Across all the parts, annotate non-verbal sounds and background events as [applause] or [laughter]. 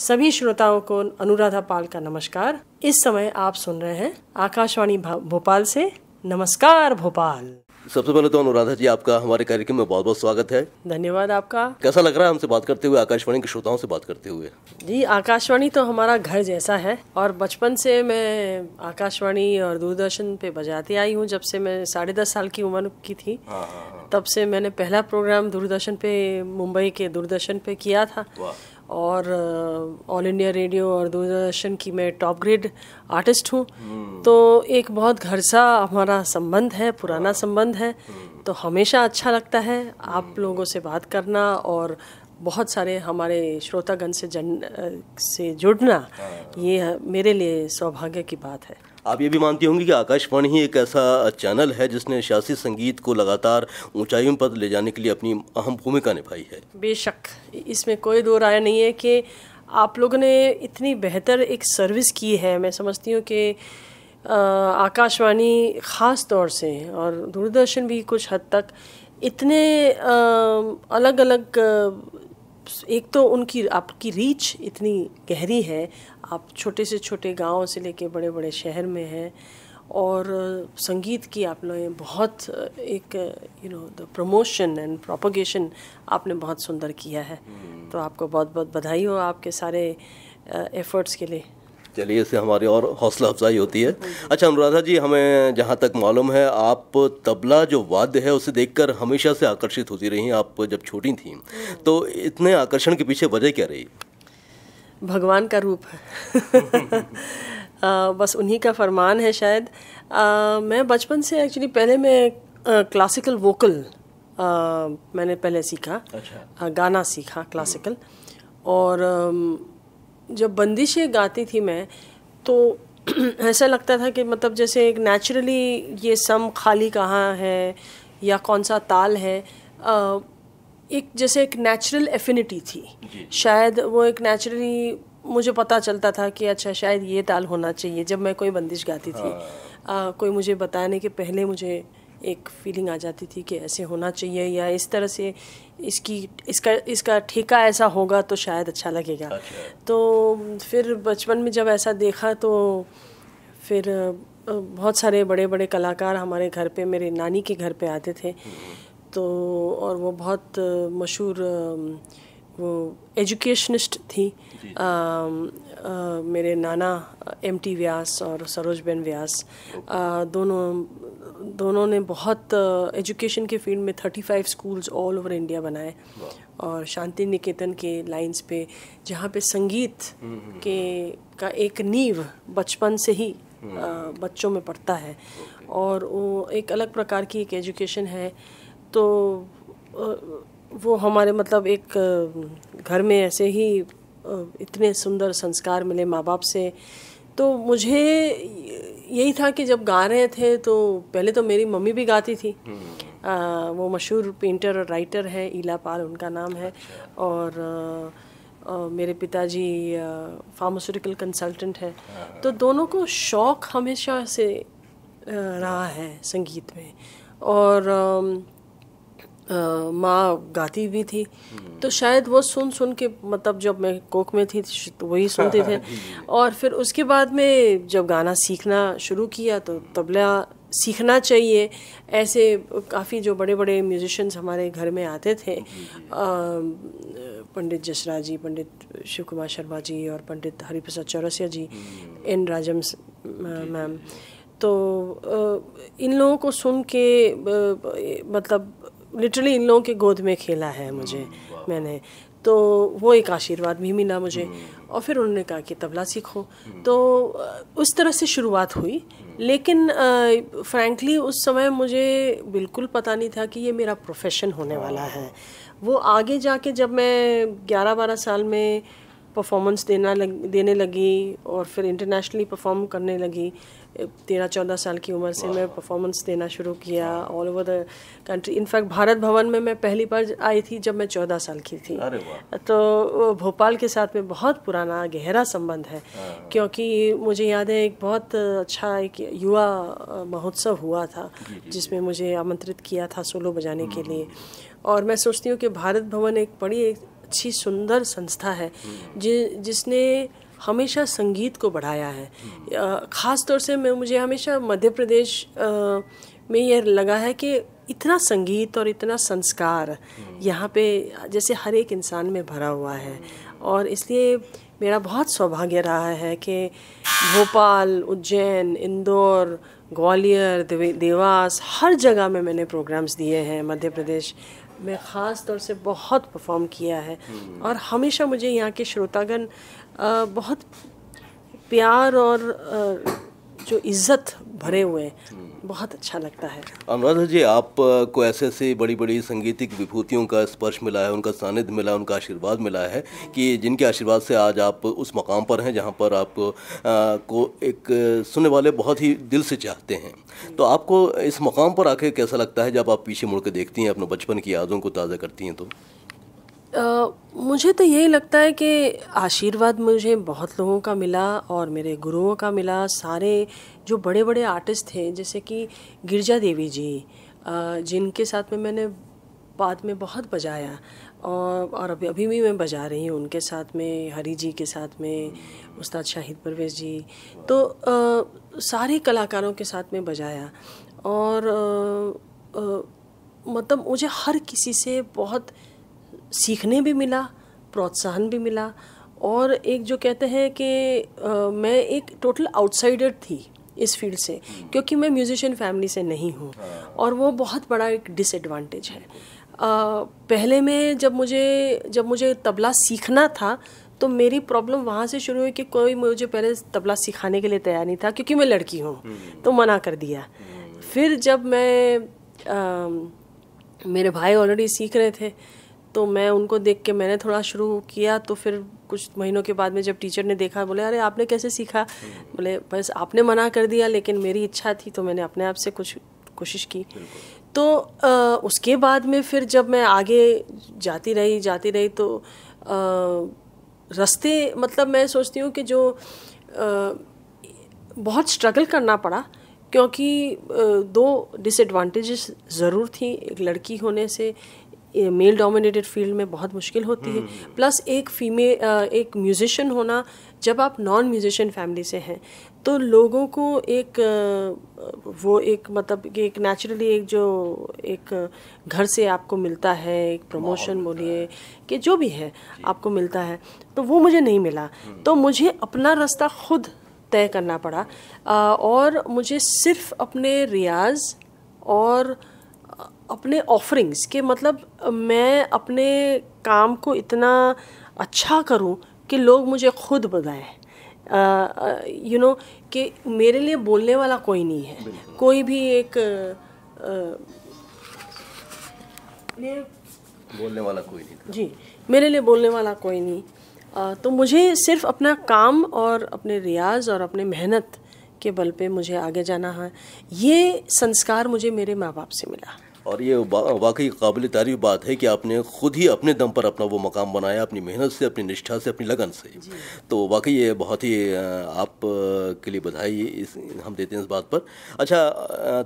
सभी श्रोताओं को अनुराधा पाल का नमस्कार इस समय आप सुन रहे हैं आकाशवाणी भोपाल से नमस्कार भोपाल सबसे पहले तो अनुराधा जी आपका हमारे कार्यक्रम में बहुत बहुत स्वागत है धन्यवाद आपका कैसा लग रहा है हमसे बात करते हुए आकाशवाणी के श्रोताओं से बात करते हुए जी आकाशवाणी तो हमारा घर जैसा है और बचपन से मैं आकाशवाणी और दूरदर्शन पे बजाती आई हूँ जब से मैं साढ़े दस साल की उम्र की थी हाँ, हाँ, हाँ। तब से मैंने पहला प्रोग्राम दूरदर्शन पे मुंबई के दूरदर्शन पे किया था और ऑल इंडिया रेडियो और दूरदर्शन की मैं टॉप ग्रेड आर्टिस्ट हूँ hmm. तो एक बहुत घर सा हमारा संबंध है पुराना संबंध है hmm. तो हमेशा अच्छा लगता है आप hmm. लोगों से बात करना और बहुत सारे हमारे श्रोतागण से जन uh, से जुड़ना हाँ। ये मेरे लिए सौभाग्य की बात है आप ये भी मानती होंगी कि आकाशवाणी ही एक ऐसा चैनल है जिसने शासी संगीत को लगातार ऊंचाइयों पर ले जाने के लिए अपनी अहम भूमिका निभाई है बेशक इसमें कोई दो राय नहीं है कि आप लोगों ने इतनी बेहतर एक सर्विस की है मैं समझती हूँ कि आकाशवाणी ख़ास तौर से और दूरदर्शन भी कुछ हद तक इतने आ, अलग अलग एक तो उनकी आपकी रीच इतनी गहरी है आप छोटे से छोटे गांव से लेके बड़े बड़े शहर में हैं और संगीत की आप लोगों बहुत एक you know the promotion and propagation आपने बहुत सुंदर किया है हम्म। तो आपको बहुत बहुत बधाई हो आपके सारे एफर्ट्स के लिए चलिए इससे हमारी और हौसला अफजाई होती है अच्छा अनुराधा जी हमें जहाँ तक मालूम है आप तबला जो वाद्य है उसे देखकर हमेशा से आकर्षित होती रही आप जब छोटी थी हम्म। तो इतने आकर्षण के पीछे वजह क्या रही भगवान का रूप है [laughs] आ, बस उन्हीं का फरमान है शायद आ, मैं बचपन से एक्चुअली पहले मैं क्लासिकल वोकल आ, मैंने पहले सीखा अच्छा। आ, गाना सीखा क्लासिकल और जब बंदिशें गाती थी मैं तो [clears throat] ऐसा लगता था कि मतलब जैसे एक नेचुरली ये सम खाली कहाँ है या कौन सा ताल है एक जैसे एक नेचुरल एफिनिटी थी शायद वो एक नेचुरली मुझे पता चलता था कि अच्छा शायद ये ताल होना चाहिए जब मैं कोई बंदिश गाती थी हाँ। आ, कोई मुझे बताने के पहले मुझे एक फीलिंग आ जाती थी कि ऐसे होना चाहिए या इस तरह से इसकी इसका इसका ठेका ऐसा होगा तो शायद अच्छा लगेगा अच्छा। तो फिर बचपन में जब ऐसा देखा तो फिर बहुत सारे बड़े बड़े कलाकार हमारे घर पे मेरे नानी के घर पे आते थे हम्म। तो और वो बहुत मशहूर वो एजुकेशनिस्ट थी आ, आ, मेरे नाना एम टी व्यास और सरोज बेन व्यास आ, दोनों दोनों ने बहुत एजुकेशन के फील्ड में 35 स्कूल्स ऑल ओवर इंडिया बनाए और शांति निकेतन के लाइंस पे जहाँ पे संगीत हम्म, हम्म, के हम्म। का एक नींव बचपन से ही बच्चों में पड़ता है और वो एक अलग प्रकार की एक एजुकेशन है तो वो हमारे मतलब एक घर में ऐसे ही इतने सुंदर संस्कार मिले माँ बाप से तो मुझे यही था कि जब गा रहे थे तो पहले तो मेरी मम्मी भी गाती थी आ, हम्म। वो मशहूर पेंटर और राइटर है ईला पाल उनका नाम है अच्छा। और आ, आ, मेरे पिताजी फार्मास्यूटिकल कंसल्टेंट है हाँ। तो दोनों को शौक़ हमेशा से रहा है संगीत में और माँ गाती भी थी तो शायद वो सुन सुन के मतलब जब मैं कोक में थी तो वही सुनते थे [laughs] और फिर उसके बाद में जब गाना सीखना शुरू किया तो तबला सीखना चाहिए ऐसे काफ़ी जो बड़े बड़े म्यूजिशंस हमारे घर में आते थे पंडित जसरा जी पंडित शिव कुमार शर्मा जी और पंडित हरिप्रसाद चौरसिया जी एन राजम मैम तो इन लोगों को सुन के मतलब लिटरली इन लोगों के गोद में खेला है मुझे hmm, मैंने तो वो एक आशीर्वाद भी मिला मुझे hmm. और फिर उन्होंने कहा कि तबला सीखो hmm. तो उस तरह से शुरुआत हुई लेकिन फ्रैंकली उस समय मुझे बिल्कुल पता नहीं था कि ये मेरा प्रोफेशन होने वाला है वो आगे जाके जब मैं 11 बारह साल में परफॉर्मेंस देना लग देने लगी और फिर इंटरनेशनली परफॉर्म करने लगी तेरह चौदह साल की उम्र से मैं परफॉर्मेंस देना शुरू किया all over the country in fact Bharat Bhavan में मैं पहली बार आई थी जब मैं चौदह साल की थी तो भोपाल के साथ में बहुत पुराना गहरा संबंध है हाँ, हाँ। क्योंकि मुझे याद है एक बहुत अच्छा एक युवा महोत्सव हुआ था जिसमें मुझे आमंत्रित किया था सोलो बजाने के लिए हम्म, हम्म, हम्म। और मैं सोचती हूँ कि भारत भवन एक बड़ी एक अच्छी सुंदर संस्था है जि, जिसने हमेशा संगीत को बढ़ाया है ख़ास तौर से मैं मुझे हमेशा मध्य प्रदेश में यह लगा है कि इतना संगीत और इतना संस्कार यहाँ पे जैसे हर एक इंसान में भरा हुआ है और इसलिए मेरा बहुत सौभाग्य रहा है कि भोपाल उज्जैन इंदौर ग्वालियर देवास हर जगह में मैंने प्रोग्राम्स दिए हैं मध्य प्रदेश में ख़ास तौर से बहुत परफॉर्म किया है और हमेशा मुझे यहाँ के श्रोतागण बहुत प्यार और जो इज्जत भरे हुए हैं हम्म। बहुत अच्छा लगता है अनुराधा जी आप को ऐसे ऐसे बड़ी बड़ी संगीतिक विभूतियों का स्पर्श मिला है उनका सानिध्य मिला उनका आशीर्वाद मिला है कि जिनके आशीर्वाद से आज आप उस मकाम पर हैं जहाँ पर आप आ, को एक सुनने वाले बहुत ही दिल से चाहते हैं तो आपको इस मकाम पर आके कैसा लगता है जब आप पीछे मुड़ के देखती हैं अपने बचपन की यादों को ताज़ा करती हैं तो मुझे तो यही लगता है कि आशीर्वाद मुझे बहुत लोगों का मिला और मेरे गुरुओं का मिला सारे जो बड़े बड़े आर्टिस्ट थे जैसे कि गिरजा देवी जी जिनके साथ में मैंने बाद में बहुत बजाया और और अभी अभी भी मैं बजा रही हूँ उनके साथ में हरी जी के साथ में उस्ताद शाहिद परवेज जी तो आ, सारे कलाकारों के साथ में बजाया और आ, आ, मतलब मुझे हर किसी से बहुत सीखने भी मिला प्रोत्साहन भी मिला और एक जो कहते हैं कि मैं एक टोटल आउटसाइडर थी इस फील्ड से हम्म। क्योंकि मैं म्यूजिशियन फैमिली से नहीं हूँ हाँ। और वो बहुत बड़ा एक डिसएडवांटेज है आ, पहले में जब मुझे जब मुझे तबला सीखना था तो मेरी प्रॉब्लम वहाँ से शुरू हुई कि कोई मुझे पहले तबला सिखाने के लिए तैयार नहीं था क्योंकि मैं लड़की हूँ हम्म। तो मना कर दिया हम्म। फिर जब मैं आ, मेरे भाई ऑलरेडी सीख रहे थे तो मैं उनको देख के मैंने थोड़ा शुरू किया तो फिर कुछ महीनों के बाद में जब टीचर ने देखा बोले अरे आपने कैसे सीखा बोले बस आपने मना कर दिया लेकिन मेरी इच्छा थी तो मैंने अपने आप से कुछ कोशिश की तो आ, उसके बाद में फिर जब मैं आगे जाती रही जाती रही तो रास्ते रस्ते मतलब मैं सोचती हूँ कि जो आ, बहुत स्ट्रगल करना पड़ा क्योंकि दो डिसएडवांटेजेस ज़रूर थी एक लड़की होने से मेल डोमिनेटेड फील्ड में बहुत मुश्किल होती है प्लस हम्म, हम्म। एक फीमे एक म्यूजिशियन होना जब आप नॉन म्यूजिशियन फैमिली से हैं तो लोगों को एक वो एक मतलब कि एक नेचुरली एक जो एक घर से आपको मिलता है एक प्रमोशन बोलिए कि जो भी है आपको मिलता है तो वो मुझे नहीं मिला हम्म। तो मुझे अपना रास्ता खुद तय करना पड़ा और मुझे सिर्फ अपने रियाज और अपने ऑफरिंग्स के मतलब मैं अपने काम को इतना अच्छा करूं कि लोग मुझे खुद बताएं यू नो कि मेरे लिए बोलने वाला कोई नहीं है कोई भी एक बोलने वाला कोई नहीं था। जी मेरे लिए बोलने वाला कोई नहीं आ, तो मुझे सिर्फ अपना काम और अपने रियाज और अपने मेहनत के बल पे मुझे आगे जाना है ये संस्कार मुझे मेरे माँ बाप से मिला और ये वाकई काबिल तारीफ बात है कि आपने ख़ुद ही अपने दम पर अपना वो मकाम बनाया अपनी मेहनत से अपनी निष्ठा से अपनी लगन से तो वाकई ये बहुत ही आप के लिए बधाई इस हम देते हैं इस बात पर अच्छा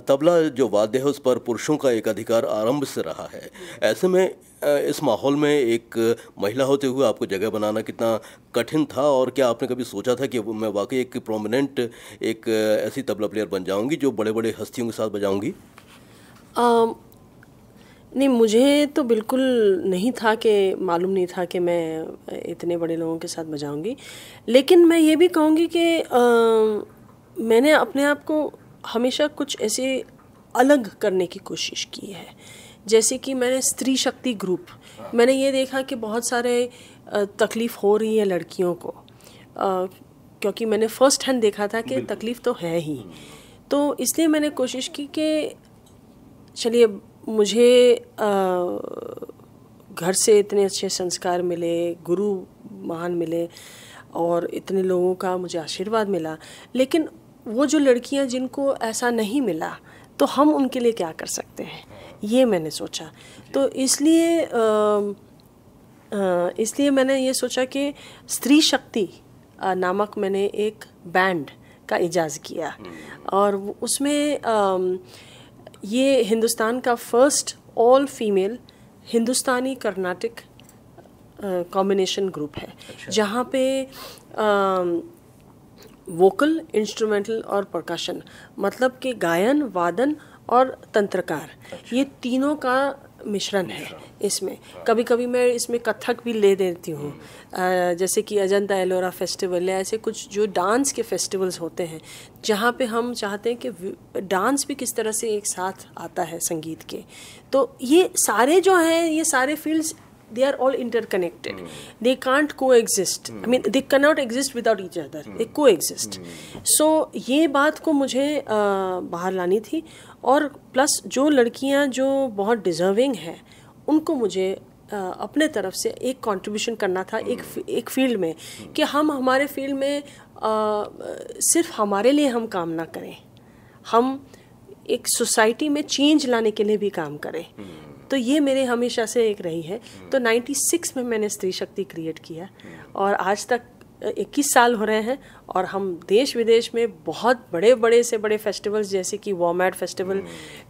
तबला जो वाद्य है उस पर पुरुषों का एक अधिकार आरंभ से रहा है ऐसे में इस माहौल में एक महिला होते हुए आपको जगह बनाना कितना कठिन था और क्या आपने कभी सोचा था कि मैं वाकई एक प्रोमिनेंट एक ऐसी तबला प्लेयर बन जाऊंगी जो बड़े बड़े हस्तियों के साथ बजाऊंगी नहीं मुझे तो बिल्कुल नहीं था कि मालूम नहीं था कि मैं इतने बड़े लोगों के साथ बजाऊंगी लेकिन मैं ये भी कहूँगी कि मैंने अपने आप को हमेशा कुछ ऐसे अलग करने की कोशिश की है जैसे कि मैंने स्त्री शक्ति ग्रुप मैंने ये देखा कि बहुत सारे तकलीफ़ हो रही है लड़कियों को क्योंकि मैंने फ़र्स्ट हैंड देखा था कि तकलीफ़ तो है ही तो इसलिए मैंने कोशिश की कि चलिए मुझे आ, घर से इतने अच्छे संस्कार मिले गुरु महान मिले और इतने लोगों का मुझे आशीर्वाद मिला लेकिन वो जो लड़कियां जिनको ऐसा नहीं मिला तो हम उनके लिए क्या कर सकते हैं ये मैंने सोचा तो इसलिए इसलिए मैंने ये सोचा कि स्त्री शक्ति नामक मैंने एक बैंड का इजाज़ किया हम्म। और उसमें ये हिंदुस्तान का first all female Hindustani Carnatic combination group है अच्छा। जहाँ पे वोकल इंस्ट्रूमेंटल और प्रकाशन मतलब कि गायन वादन और तंत्रकार अच्छा। ये तीनों का मिश्रण है इसमें हाँ। कभी कभी मैं इसमें कथक भी ले देती हूँ हम्म। जैसे कि अजंता एलोरा फेस्टिवल या ऐसे कुछ जो डांस के फेस्टिवल्स होते हैं जहाँ पे हम चाहते हैं कि डांस भी किस तरह से एक साथ आता है संगीत के तो ये सारे जो हैं ये सारे fields they are all interconnected. Mm. They can't coexist. Mm. I mean, they cannot exist without each other. Mm. They hmm. coexist. Mm. So ये बात को मुझे आ, बाहर लानी थी और प्लस जो लड़कियाँ जो बहुत डिजर्विंग हैं उनको मुझे आ, अपने तरफ से एक कंट्रीब्यूशन करना था एक hmm. एक फील्ड में hmm. कि हम हमारे फील्ड में आ, सिर्फ हमारे लिए हम काम ना करें हम एक सोसाइटी में चेंज लाने के लिए भी काम करें तो ये मेरे हमेशा से एक रही है हम्म। तो 96 में मैंने स्त्री शक्ति क्रिएट किया और आज तक 21 साल हो रहे हैं और हम देश विदेश में बहुत बड़े बड़े से बड़े फेस्टिवल्स जैसे कि वॉमैट हम्म। फेस्टिवल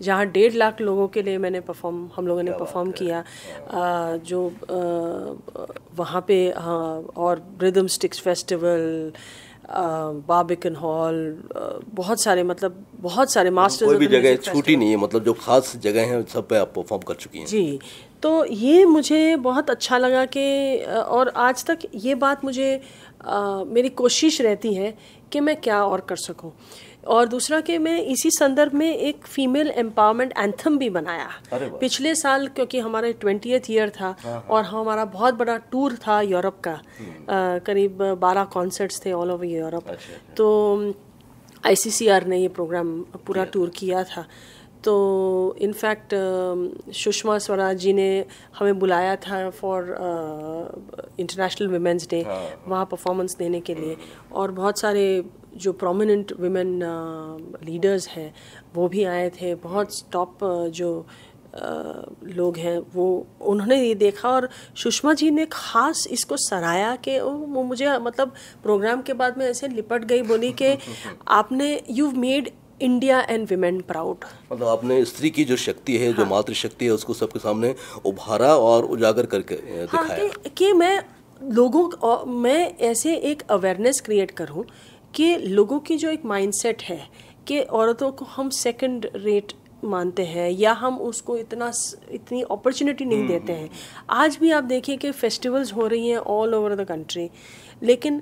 जहाँ डेढ़ लाख लोगों के लिए मैंने परफॉर्म हम लोगों ने परफॉर्म किया आ, हाँ। जो आ, वहाँ पे हाँ और rhythm sticks festival Barbican hall बहुत सारे मतलब बहुत सारे मास्टर्स कोई भी जगह छूटी नहीं है मतलब जो खास जगह हैं सब पे आप परफॉर्म कर चुकी हैं जी तो ये मुझे बहुत अच्छा लगा कि और आज तक ये बात मुझे आ, मेरी कोशिश रहती है कि मैं क्या और कर सकूं और दूसरा कि मैं इसी संदर्भ में एक फीमेल एम्पावरमेंट एंथम भी बनाया पिछले साल क्योंकि हमारा ट्वेंटी ईयर था हाँ, हाँ। और हमारा बहुत बड़ा टूर था यूरोप का आ, हम्म। करीब बारह कॉन्सर्ट्स थे ऑल ओवर यूरोप तो आईसीसीआर ने ये प्रोग्राम पूरा टूर किया था तो इनफैक्ट um, सुषमा स्वराज जी ने हमें बुलाया था फॉर इंटरनेशनल वीमेंस डे वहाँ परफॉर्मेंस देने के लिए और बहुत सारे जो प्रोमिनेंट वीमेन लीडर्स हैं वो भी आए थे बहुत टॉप uh, जो uh, लोग हैं वो उन्होंने ये देखा और सुषमा जी ने खास इसको सराहाया कि वो मुझे मतलब प्रोग्राम के बाद में ऐसे लिपट गई बोली कि [laughs] आपने you made India and women proud मतलब आपने स्त्री की जो शक्ति है हाँ। जो मातृशक्ति है उसको सबके सामने उभारा और उजागर करके हाँ, दिखाया हाँ, कि, कि मैं लोगों मैं ऐसे एक अवेयरनेस क्रिएट करूं कि लोगों की जो एक माइंडसेट है कि औरतों को हम सेकंड रेट मानते हैं या हम उसको इतना इतनी अपॉर्चुनिटी नहीं हम्म, देते हम्म। हैं आज भी आप देखिए कि फेस्टिवल्स हो रही हैं ऑल ओवर द कंट्री लेकिन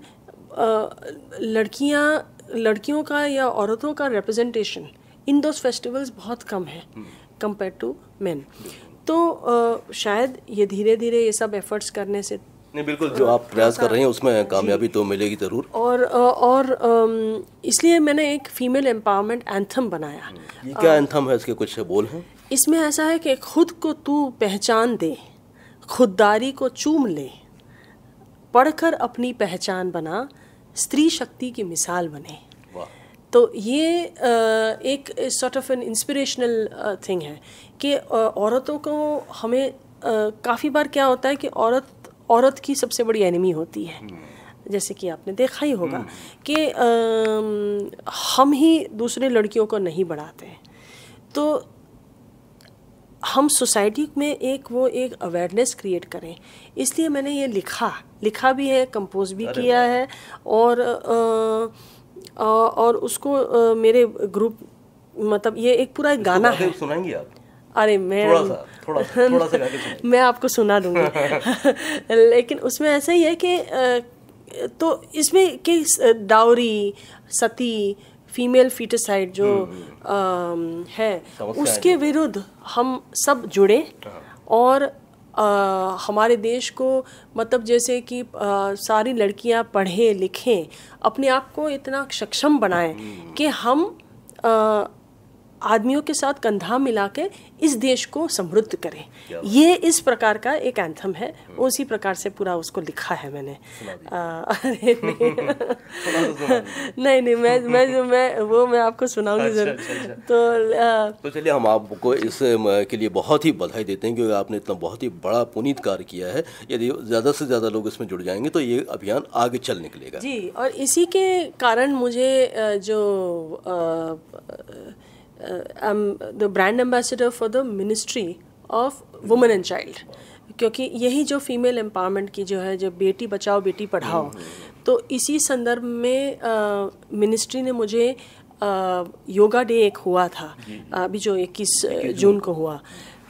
लड़कियां लड़कियों का या औरतों का रिप्रेजेंटेशन इन दोज फेस्टिवल्स बहुत कम है कंपेयर टू मैन तो आ, शायद ये धीरे धीरे ये सब एफर्ट्स करने से नहीं बिल्कुल जो आप प्रयास कर रहे हैं उसमें कामयाबी तो मिलेगी ज़रूर और और इसलिए मैंने एक फीमेल एम्पावरमेंट एंथम बनाया हम्म। ये क्या एंथम है इसके कुछ बोल हैं इसमें ऐसा है कि खुद को तू पहचान दे खुददारी को चूम ले पढ़कर अपनी पहचान बना स्त्री शक्ति की मिसाल बने तो ये एक sort of an inspirational thing है कि औरतों को हमें काफ़ी बार क्या होता है कि औरत औरत की सबसे बड़ी एनिमी होती है हम्म। जैसे कि आपने देखा ही होगा हम्म। कि हम ही दूसरे लड़कियों को नहीं बढ़ाते हैं तो हम सोसाइटी में एक वो एक अवेयरनेस क्रिएट करें इसलिए मैंने ये लिखा लिखा भी है कंपोज भी किया है और आ, और उसको मेरे ग्रुप मतलब ये एक पूरा एक गाना है सुनाएंगे आप अरे मैं थोड़ा सा, थोड़ा सा, [laughs] थोड़ा सा मैं आपको सुना दूंगी [laughs] लेकिन उसमें ऐसा ही है कि तो इसमें कि डाउरी सती फीमेल फीटसाइड जो आ, हम्म, हम्म। है उसके विरुद्ध हम सब जुड़े हाँ। और आ, हमारे देश को मतलब जैसे कि आ, सारी लड़कियां पढ़ें लिखें अपने आप को इतना सक्षम बनाएं हम्म। कि हम आ, आदमियों के साथ कंधा मिला के इस देश को समृद्ध करें ये इस प्रकार का एक एंथम है उसी प्रकार से पूरा उसको लिखा है मैंने अरे [laughs] तो नहीं नहीं मैं मैं जो मैं वो मैं आपको सुनाऊंगी अच्छा, जरूर अच्छा, अच्छा। तो तो चलिए हम आपको इस के लिए बहुत ही बधाई देते हैं क्योंकि आपने इतना बहुत ही बड़ा पुनीत कार्य किया है यदि ज़्यादा से ज़्यादा लोग इसमें जुड़ जाएंगे तो ये अभियान आगे चल निकलेगा जी और इसी के कारण मुझे जो आ, I'm uh, um, the brand ambassador for the Ministry of Women and Child. क्योंकि यही जो फीमेल एम्पावरमेंट की जो है जो बेटी बचाओ बेटी पढ़ाओ तो इसी संदर्भ में मिनिस्ट्री uh, ने मुझे योगा uh, डे एक हुआ था अभी जो इक्कीस जून को हुआ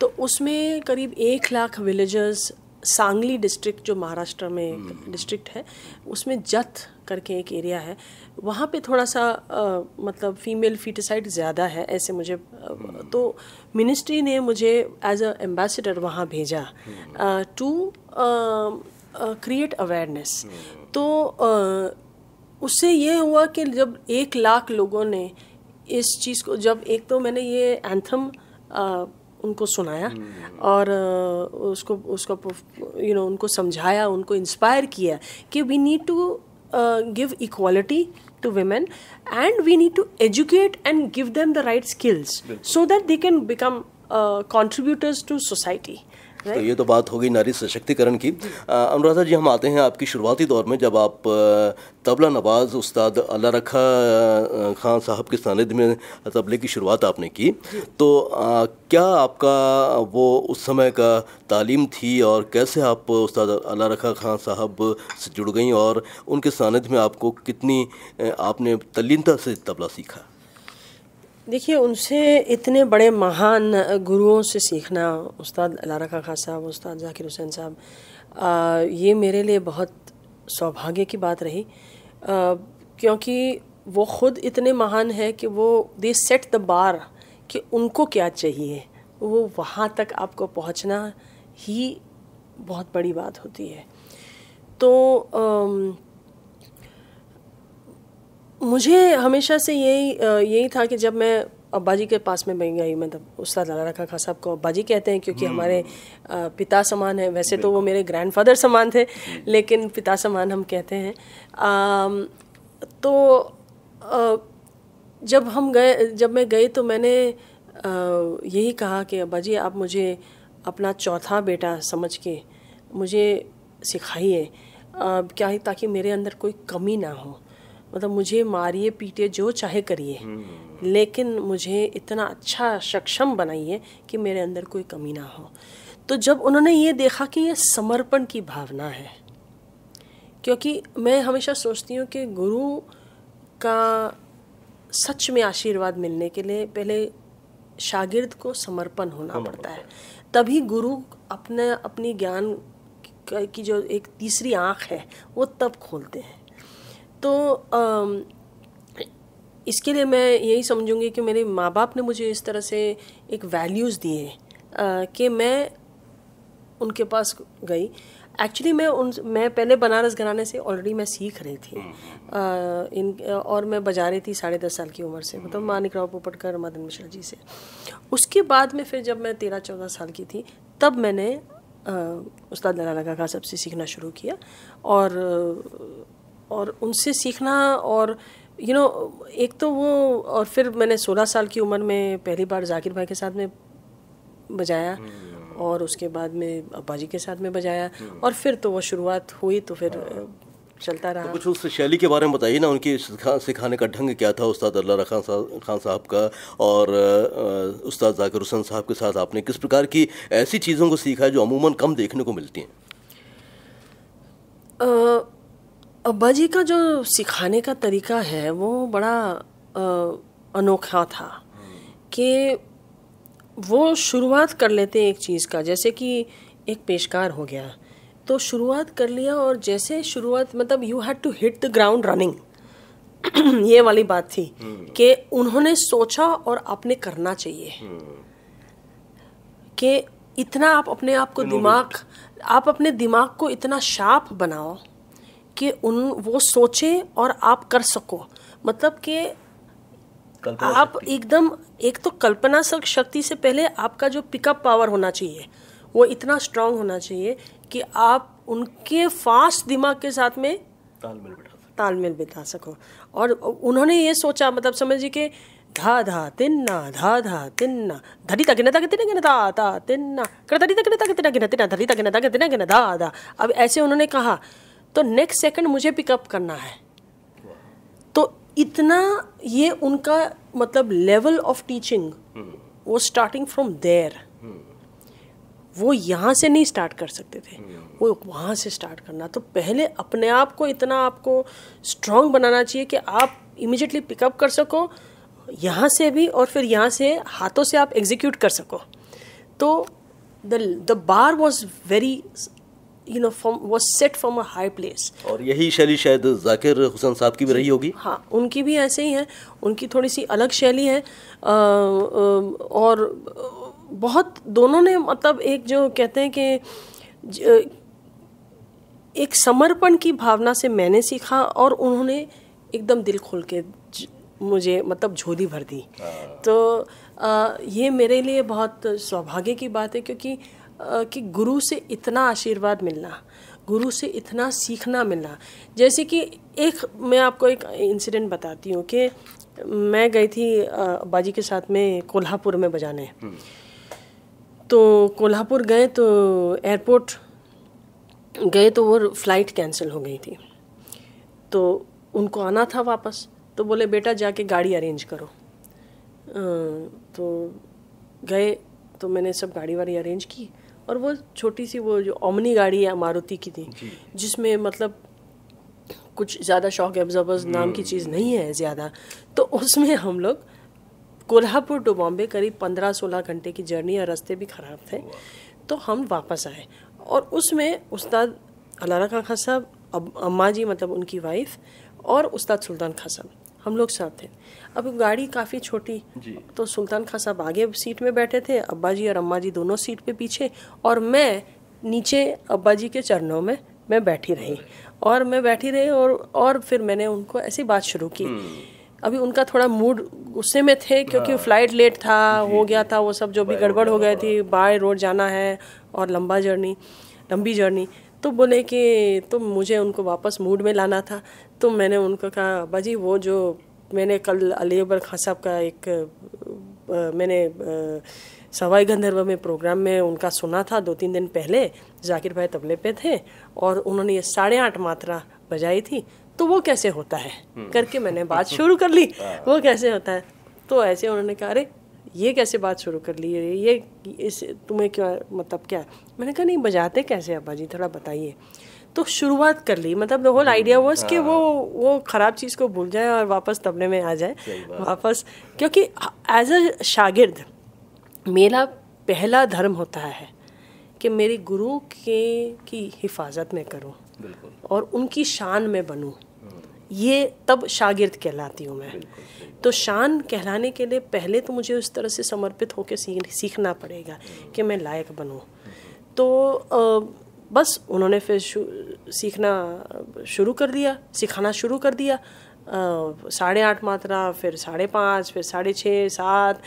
तो उसमें करीब एक लाख विलेजर्स सांगली डिस्ट्रिक्ट जो महाराष्ट्र में एक डिस्ट्रिक्ट हम्म। है उसमें जत करके एक एरिया है वहाँ पे थोड़ा सा आ, मतलब फीमेल फीटिसाइड ज़्यादा है ऐसे मुझे आ, हम्म। तो मिनिस्ट्री ने मुझे एज अ एम्बेसडर वहाँ भेजा टू क्रिएट अवेयरनेस तो आ, उससे ये हुआ कि जब एक लाख लोगों ने इस चीज़ को जब एक तो मैंने ये एंथम उनको सुनाया और उसको उसको यू नो उनको समझाया उनको इंस्पायर किया कि we need to give equality to women and we need to educate and give them the right skills so that they can become contributors to society तो ये तो बात होगी नारी सशक्तिकरण की अनुराधा जी हम आते हैं आपकी शुरुआती दौर में जब आप तबला नवाज उस्ताद अल्लाह रखा खान साहब के सानिध्य में तबले की शुरुआत आपने की तो आ, क्या आपका वो उस समय का तालीम थी और कैसे आप उस्ताद अल्लाह रखा खान साहब से जुड़ गई और उनके सानिध्य में आपको कितनी आपने तल्लीनता से तबला सीखा देखिए उनसे इतने बड़े महान गुरुओं से सीखना उस्ताद लारा खा खास साहब उस्ताद जाकिर हुसैन साहब ये मेरे लिए बहुत सौभाग्य की बात रही आ, क्योंकि वो ख़ुद इतने महान है कि वो दे सेट द बार कि उनको क्या चाहिए वो वहाँ तक आपको पहुँचना ही बहुत बड़ी बात होती है तो आ, मुझे हमेशा से यही यही था कि जब मैं अब्बा जी के पास में मैं गई मतलब उस्ताद लाला रखा खास साहब को अब्बा जी कहते हैं क्योंकि हम्म। हमारे पिता समान हैं वैसे तो वो मेरे ग्रैंडफादर समान थे हम्म। लेकिन पिता समान हम कहते हैं आ, तो आ, जब हम गए जब मैं गई तो मैंने आ, यही कहा कि अब्बा जी आप मुझे अपना चौथा बेटा समझ के मुझे सिखाइए क्या ही ताकि मेरे अंदर कोई कमी ना हो मतलब मुझे मारिए पीटिए जो चाहे करिए हम्म। लेकिन मुझे इतना अच्छा सक्षम बनाइए कि मेरे अंदर कोई कमी ना हो तो जब उन्होंने ये देखा कि ये समर्पण की भावना है क्योंकि मैं हमेशा सोचती हूँ कि गुरु का सच में आशीर्वाद मिलने के लिए पहले शागिर्द को समर्पण होना पड़ता है तभी गुरु अपने अपनी ज्ञान की जो एक तीसरी आँख है वो तब खोलते हैं तो आ, इसके लिए मैं यही समझूंगी कि मेरे माँ बाप ने मुझे इस तरह से एक वैल्यूज़ दिए कि मैं उनके पास गई एक्चुअली मैं उन मैं पहले बनारस घराने से ऑलरेडी मैं सीख रही थी आ, हम्म, हम्म। इन और मैं बजा रही थी साढ़े दस साल की उम्र से मतलब हम्म। मानिक राव पोपटकर मदन मिश्रा जी से उसके बाद में फिर जब मैं तेरह चौदह साल की थी तब मैंने उस्ताद लाला का सबसे सीखना शुरू किया और और उनसे सीखना और यू you नो know, एक तो वो और फिर मैंने 16 साल की उम्र में पहली बार जाकिर भाई के साथ में बजाया हम्म। और उसके बाद में अब्बा जी के साथ में बजाया हम्म। और फिर तो वो शुरुआत हुई तो फिर हाँ। चलता रहा तो कुछ उस शैली के बारे में बताइए ना उनकी सिखाने का ढंग क्या था उस्ताद अल्लाह खान साहब खान साहब का और उस्ताद जाकिर हुसैन साहब के साथ आपने किस प्रकार की ऐसी चीज़ों को सीखा है जो अमूमन कम देखने को मिलती हैं अब्बा जी का जो सिखाने का तरीका है वो बड़ा अनोखा था कि वो शुरुआत कर लेते हैं एक चीज़ का जैसे कि एक पेशकार हो गया तो शुरुआत कर लिया और जैसे शुरुआत मतलब you had to hit the ground running ये वाली बात थी कि उन्होंने सोचा और आपने करना चाहिए कि इतना आप अपने आप को दिमाग आप अपने दिमाग को इतना शार्प बनाओ कि उन वो सोचे और आप कर सको मतलब कि आप एकदम एक तो कल्पना शक्ति से पहले आपका जो पिकअप पावर होना चाहिए वो इतना स्ट्रांग होना चाहिए कि आप उनके फास्ट दिमाग के साथ में तालमेल बिठा सको तालमेल बिठा सको और उन्होंने ये सोचा मतलब समझिए कि धा धा तिन्ना धा धा तिन्ना धरी तक ना कितने गिन धा धा तिन्ना कर धरी तक ना तक गिन तिना धरी तक ना तक गिन धा धा अब ऐसे उन्होंने कहा तो नेक्स्ट सेकंड मुझे पिकअप करना है तो इतना ये उनका मतलब लेवल ऑफ टीचिंग वो स्टार्टिंग फ्रॉम देयर वो यहाँ से नहीं स्टार्ट कर सकते थे वो वहाँ से स्टार्ट करना तो पहले अपने आप को इतना आपको स्ट्रांग बनाना चाहिए कि आप इमिजिएटली पिकअप कर सको यहाँ से भी और फिर यहाँ से हाथों से आप एग्जीक्यूट कर सको तो the the bar was very you know from was set from a high place और यही शैली शायद जाकिर हुसैन साहब की भी रही होगी हाँ उनकी भी ऐसे ही है उनकी थोड़ी सी अलग शैली है आ, और बहुत दोनों ने मतलब एक जो कहते हैं कि एक समर्पण की भावना से मैंने सीखा और उन्होंने एकदम दिल खोल के मुझे मतलब झोली भर दी हाँ। तो आ, ये मेरे लिए बहुत सौभाग्य की बात है क्योंकि कि गुरु से इतना आशीर्वाद मिलना गुरु से इतना सीखना मिलना जैसे कि एक मैं आपको एक इंसिडेंट बताती हूँ कि मैं गई थी बाजी के साथ में कोल्हापुर में बजाने हम्म। तो कोल्हापुर गए तो एयरपोर्ट गए तो वो फ्लाइट कैंसिल हो गई थी तो उनको आना था वापस तो बोले बेटा जाके गाड़ी अरेंज करो तो गए तो मैंने सब गाड़ी वाड़ी अरेंज की और वो छोटी सी वो जो ओमनी गाड़ी है मारुति की थी जिसमें मतलब कुछ ज़्यादा शॉक एब्जॉर्बर्स नाम की हम्म। चीज़ नहीं है ज़्यादा तो उसमें हम लोग कोल्हापुर टू बॉम्बे करीब पंद्रह सोलह घंटे की जर्नी और रास्ते भी ख़राब थे तो हम वापस आए और उसमें उस्ताद अलारा खान खां साहब अम्मा जी मतलब उनकी वाइफ और उस्ताद सुल्तान खां साहब हम लोग साथ थे अब गाड़ी काफ़ी छोटी तो सुल्तान खां साहब आगे सीट में बैठे थे अब्बा जी और अम्मा जी दोनों सीट पे पीछे और मैं नीचे अब्बा जी के चरणों में मैं बैठी रही और मैं बैठी रही और और फिर मैंने उनको ऐसी बात शुरू की हम्म। अभी उनका थोड़ा मूड गुस्से में थे क्योंकि हाँ। फ्लाइट लेट था हो गया था वो सब जो भी गड़बड़ हो गई थी बाय रोड जाना है और लंबा जर्नी लंबी जर्नी तो बोले कि तो मुझे उनको वापस मूड में लाना था तो मैंने उनको कहा बाजी वो जो मैंने कल अली अकबर खान साहब का एक आ, मैंने सवाई गंधर्व में प्रोग्राम में उनका सुना था दो तीन दिन पहले जाकिर भाई तबले पे थे और उन्होंने ये साढ़े आठ मात्रा बजाई थी तो वो कैसे होता है हम्म। करके मैंने बात शुरू कर ली [laughs] हाँ। वो कैसे होता है तो ऐसे उन्होंने कहा अरे ये कैसे बात शुरू कर ली ये इस तुम्हें क्या मतलब क्या मैंने कहा नहीं बजाते कैसे अब्बा जी थोड़ा बताइए तो शुरुआत कर ली मतलब द होल आइडिया वॉज कि हाँ। वो वो ख़राब चीज़ को भूल जाए और वापस तबले में आ जाए वापस क्योंकि एज अ शागिर्द मेरा पहला धर्म होता है कि मेरे गुरु के की हिफाजत में करूँ और उनकी शान में बनूँ हाँ। ये तब शागिर्द कहलाती हूँ मैं तो शान कहलाने के लिए पहले तो मुझे उस तरह से समर्पित होकर सीखना पड़ेगा हाँ। कि मैं लायक बनूँ तो बस उन्होंने फिर सीखना शुरू कर दिया सिखाना शुरू कर दिया साढ़े आठ मात्रा फिर साढ़े पाँच फिर साढ़े छः सात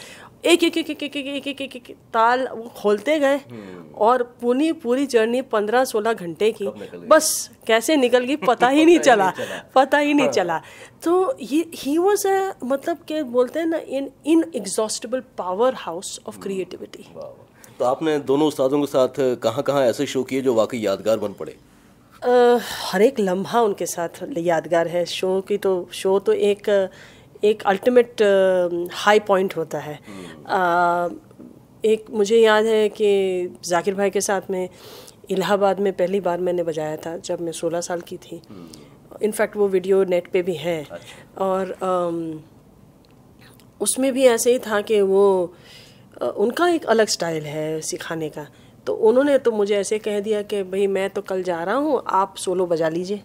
एक एक एक एक एक एक एक एक एक ताल वो खोलते गए हम्म। और पूरी पूरी जर्नी पंद्रह सोलह घंटे की बस कैसे निकल गई पता ही [laughs] नहीं चला पता ही नहीं हाँ। चला तो ये ही वॉज से मतलब क्या बोलते हैं ना in inexhaustible powerhouse of creativity तो आपने दोनों उस्तादों के साथ कहाँ कहाँ ऐसे शो किए जो वाकई यादगार बन पड़े आ, हर एक लम्हा उनके साथ यादगार है शो की तो शो तो एक एक अल्टीमेट हाई पॉइंट होता है आ, हम्म। एक मुझे याद है कि जाकिर भाई के साथ में इलाहाबाद में पहली बार मैंने बजाया था जब मैं 16 साल की थी इनफैक्ट हम्म। वो वीडियो नेट पे भी है अच्छा। और आ, उसमें भी ऐसे ही था कि वो उनका एक अलग स्टाइल है सिखाने का तो उन्होंने तो मुझे ऐसे कह दिया कि भाई मैं तो कल जा रहा हूँ आप सोलो बजा लीजिए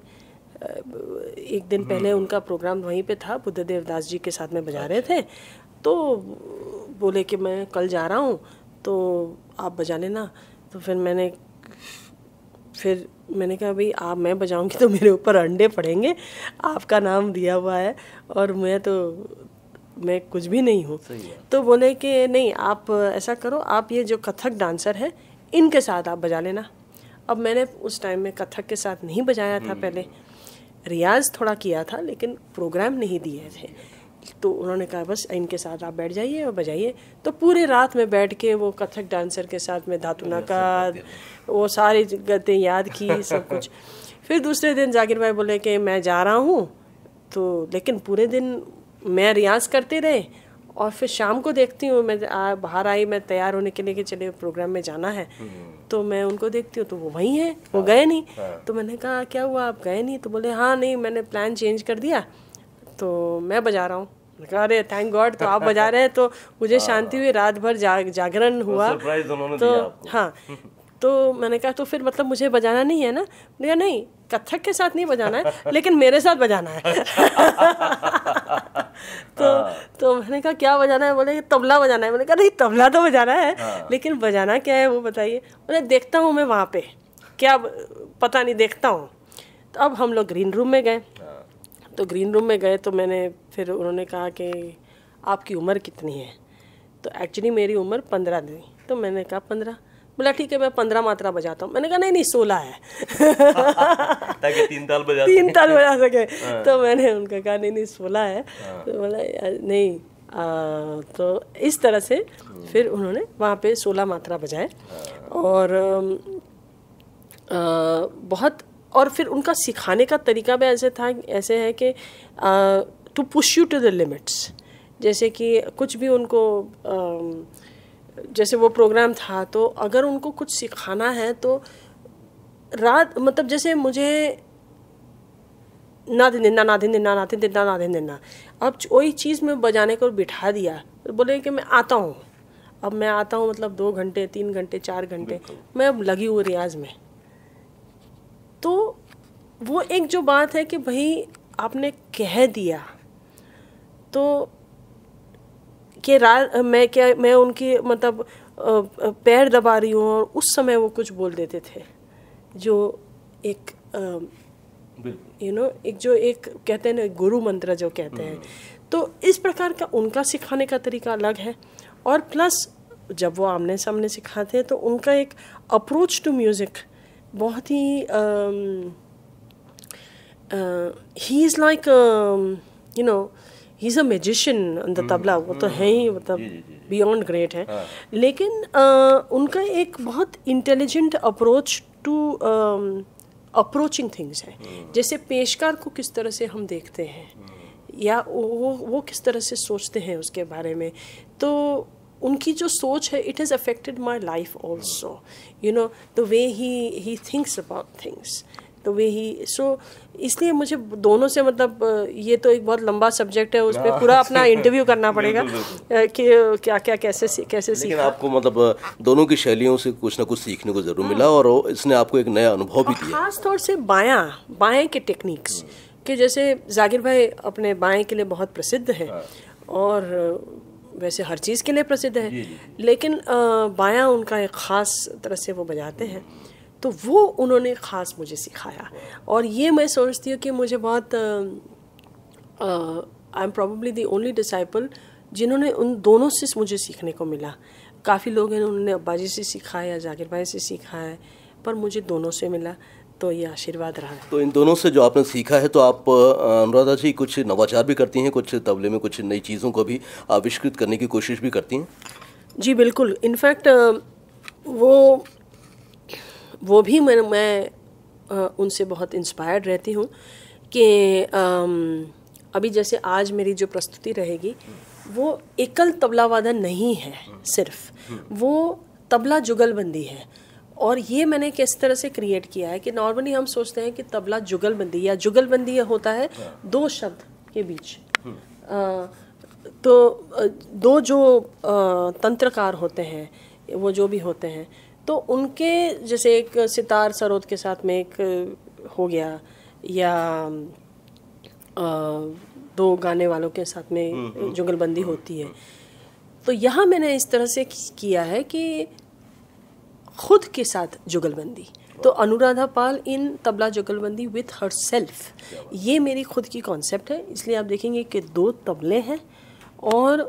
एक दिन पहले हम्म। उनका प्रोग्राम वहीं पे था बुद्ध देवदास जी के साथ में बजा रहे अच्छा। थे तो बोले कि मैं कल जा रहा हूँ तो आप बजा लेना तो फिर मैंने फिर मैंने कहा भाई आप मैं बजाऊंगी तो मेरे ऊपर अंडे पड़ेंगे आपका नाम दिया हुआ है और मैं तो मैं कुछ भी नहीं हूँ तो बोले कि नहीं आप ऐसा करो आप ये जो कथक डांसर हैं इनके साथ आप बजा लेना अब मैंने उस टाइम में कथक के साथ नहीं बजाया था हम्म। पहले रियाज थोड़ा किया था लेकिन प्रोग्राम नहीं दिए थे तो उन्होंने कहा बस इनके साथ आप बैठ जाइए और बजाइए तो पूरे रात में बैठ के वो कथक डांसर के साथ में धातुना का वो सारी गतें याद की [laughs] सब कुछ फिर दूसरे दिन जाकिर भाई बोले कि मैं जा रहा हूँ तो लेकिन पूरे दिन मैं रियाज करते रहे और फिर शाम को देखती हूँ मैं आ, बाहर आई मैं तैयार होने के लिए कि चले प्रोग्राम में जाना है हम्म। तो मैं उनको देखती हूँ तो वो वहीं हैं वो हाँ, गए नहीं हाँ। तो मैंने कहा क्या हुआ आप गए नहीं तो बोले हाँ नहीं मैंने प्लान चेंज कर दिया तो मैं बजा रहा हूँ अरे थैंक गॉड तो आप बजा रहे हैं तो मुझे हाँ। शांति हुई रात भर जाग जागरण तो हुआ तो हाँ तो मैंने कहा तो फिर मतलब मुझे बजाना नहीं है ना नहीं कथक के साथ नहीं बजाना है लेकिन मेरे साथ बजाना है [laughs] [laughs] [laughs] तो हाँ। तो मैंने कहा क्या बजाना है बोले तबला बजाना है मैंने कहा नहीं तबला तो बजाना है हाँ। लेकिन बजाना क्या है वो बताइए बोले देखता हूँ मैं वहाँ पे क्या पता नहीं देखता हूँ तो अब हम लोग ग्रीन रूम में गए हाँ। तो ग्रीन रूम में गए तो मैंने फिर उन्होंने कहा कि आपकी उम्र कितनी है तो एक्चुअली मेरी उम्र पंद्रह थी तो मैंने कहा पंद्रह बोला ठीक है मैं पंद्रह मात्रा बजाता हूँ मैंने कहा नहीं नहीं सोलह है [laughs] ताकि तीन ताल बजा तीन ताल बजा सके हाँ। तो मैंने उनका कहा नहीं नहीं सोलह है हाँ। तो बोला नहीं आ, तो इस तरह से फिर उन्होंने वहाँ पे सोलह मात्रा बजाए हाँ। और आ, बहुत और फिर उनका सिखाने का तरीका भी ऐसे था ऐसे है कि to push you to the limits जैसे कि कुछ भी उनको आ, जैसे वो प्रोग्राम था तो अगर उनको कुछ सिखाना है तो रात मतलब जैसे मुझे ना दिन ना ना दिन ना ना दिन ना ना दिन ना अब वही चीज़ में बजाने को बिठा दिया तो बोले कि मैं आता हूँ अब मैं आता हूँ मतलब दो घंटे तीन घंटे चार घंटे मैं अब लगी हुई रियाज में तो वो एक जो बात है कि भाई आपने कह दिया तो के रा मैं क्या मैं उनकी मतलब पैर दबा रही हूँ और उस समय वो कुछ बोल देते थे जो एक यू नो एक जो एक कहते हैं ना गुरु मंत्र जो कहते हैं हम्म। तो इस प्रकार का उनका सिखाने का तरीका अलग है और प्लस जब वो आमने सामने सिखाते हैं तो उनका एक अप्रोच टू म्यूज़िक बहुत ही he is like you know he is a magician on the tabla वो तो hmm. है ही मतलब बियॉन्ड ग्रेट है हाँ। लेकिन उनका एक बहुत intelligent approach to approaching things है hmm. जैसे पेशकार को किस तरह से हम देखते हैं hmm. या वो वो किस तरह से सोचते हैं उसके बारे में तो उनकी जो सोच है it has affected my life also you know the way he he thinks about things तो वे ही सो इसलिए मुझे दोनों से मतलब ये तो एक बहुत लंबा सब्जेक्ट है उस पर पूरा अपना इंटरव्यू [laughs] करना पड़ेगा कि क्या क्या कैसे कैसे लेकिन आपको मतलब दोनों की शैलियों से कुछ ना कुछ सीखने को ज़रूर मिला और इसने आपको एक नया अनुभव भी दिया खास तौर से बायां बाएँ के टेक्निक्स हाँ। कि जैसे जाकिर भाई अपने बाएँ के लिए बहुत प्रसिद्ध हैं हाँ। और वैसे हर चीज़ के लिए प्रसिद्ध है लेकिन बायां उनका एक ख़ास तरह से वो बजाते हैं तो वो उन्होंने ख़ास मुझे सिखाया और ये मैं सोचती हूँ कि मुझे बहुत I am probably the only disciple जिन्होंने उन दोनों से मुझे सीखने को मिला काफ़ी लोग हैं उन्होंने अब्बा जी से सीखा है या जाकिर भाई से सीखा है पर मुझे दोनों से मिला तो ये आशीर्वाद रहा तो इन दोनों से जो आपने सीखा है तो आप अनुराधा जी कुछ नवाचार भी करती हैं कुछ तबले में कुछ नई चीज़ों को भी आविष्कृत करने की कोशिश भी करती हैं जी बिल्कुल इनफैक्ट वो वो भी मैं मैं उनसे बहुत इंस्पायर्ड रहती हूँ कि अभी जैसे आज मेरी जो प्रस्तुति रहेगी वो एकल तबला वादन नहीं है सिर्फ वो तबला जुगलबंदी है और ये मैंने किस तरह से क्रिएट किया है कि नॉर्मली हम सोचते हैं कि तबला जुगलबंदी या जुगलबंदी होता है हाँ। दो शब्द के बीच आ, हम्म। तो दो जो आ, तंत्रकार होते हैं वो जो भी होते हैं तो उनके जैसे एक सितार सरोद के साथ में एक हो गया या दो गाने वालों के साथ में हम्म, हम्म। जुगलबंदी होती है तो यहाँ मैंने इस तरह से किया है कि खुद के साथ जुगलबंदी तो अनुराधा पाल इन तबला जुगलबंदी विथ हर सेल्फ ये मेरी खुद की कॉन्सेप्ट है इसलिए आप देखेंगे कि दो तबले हैं और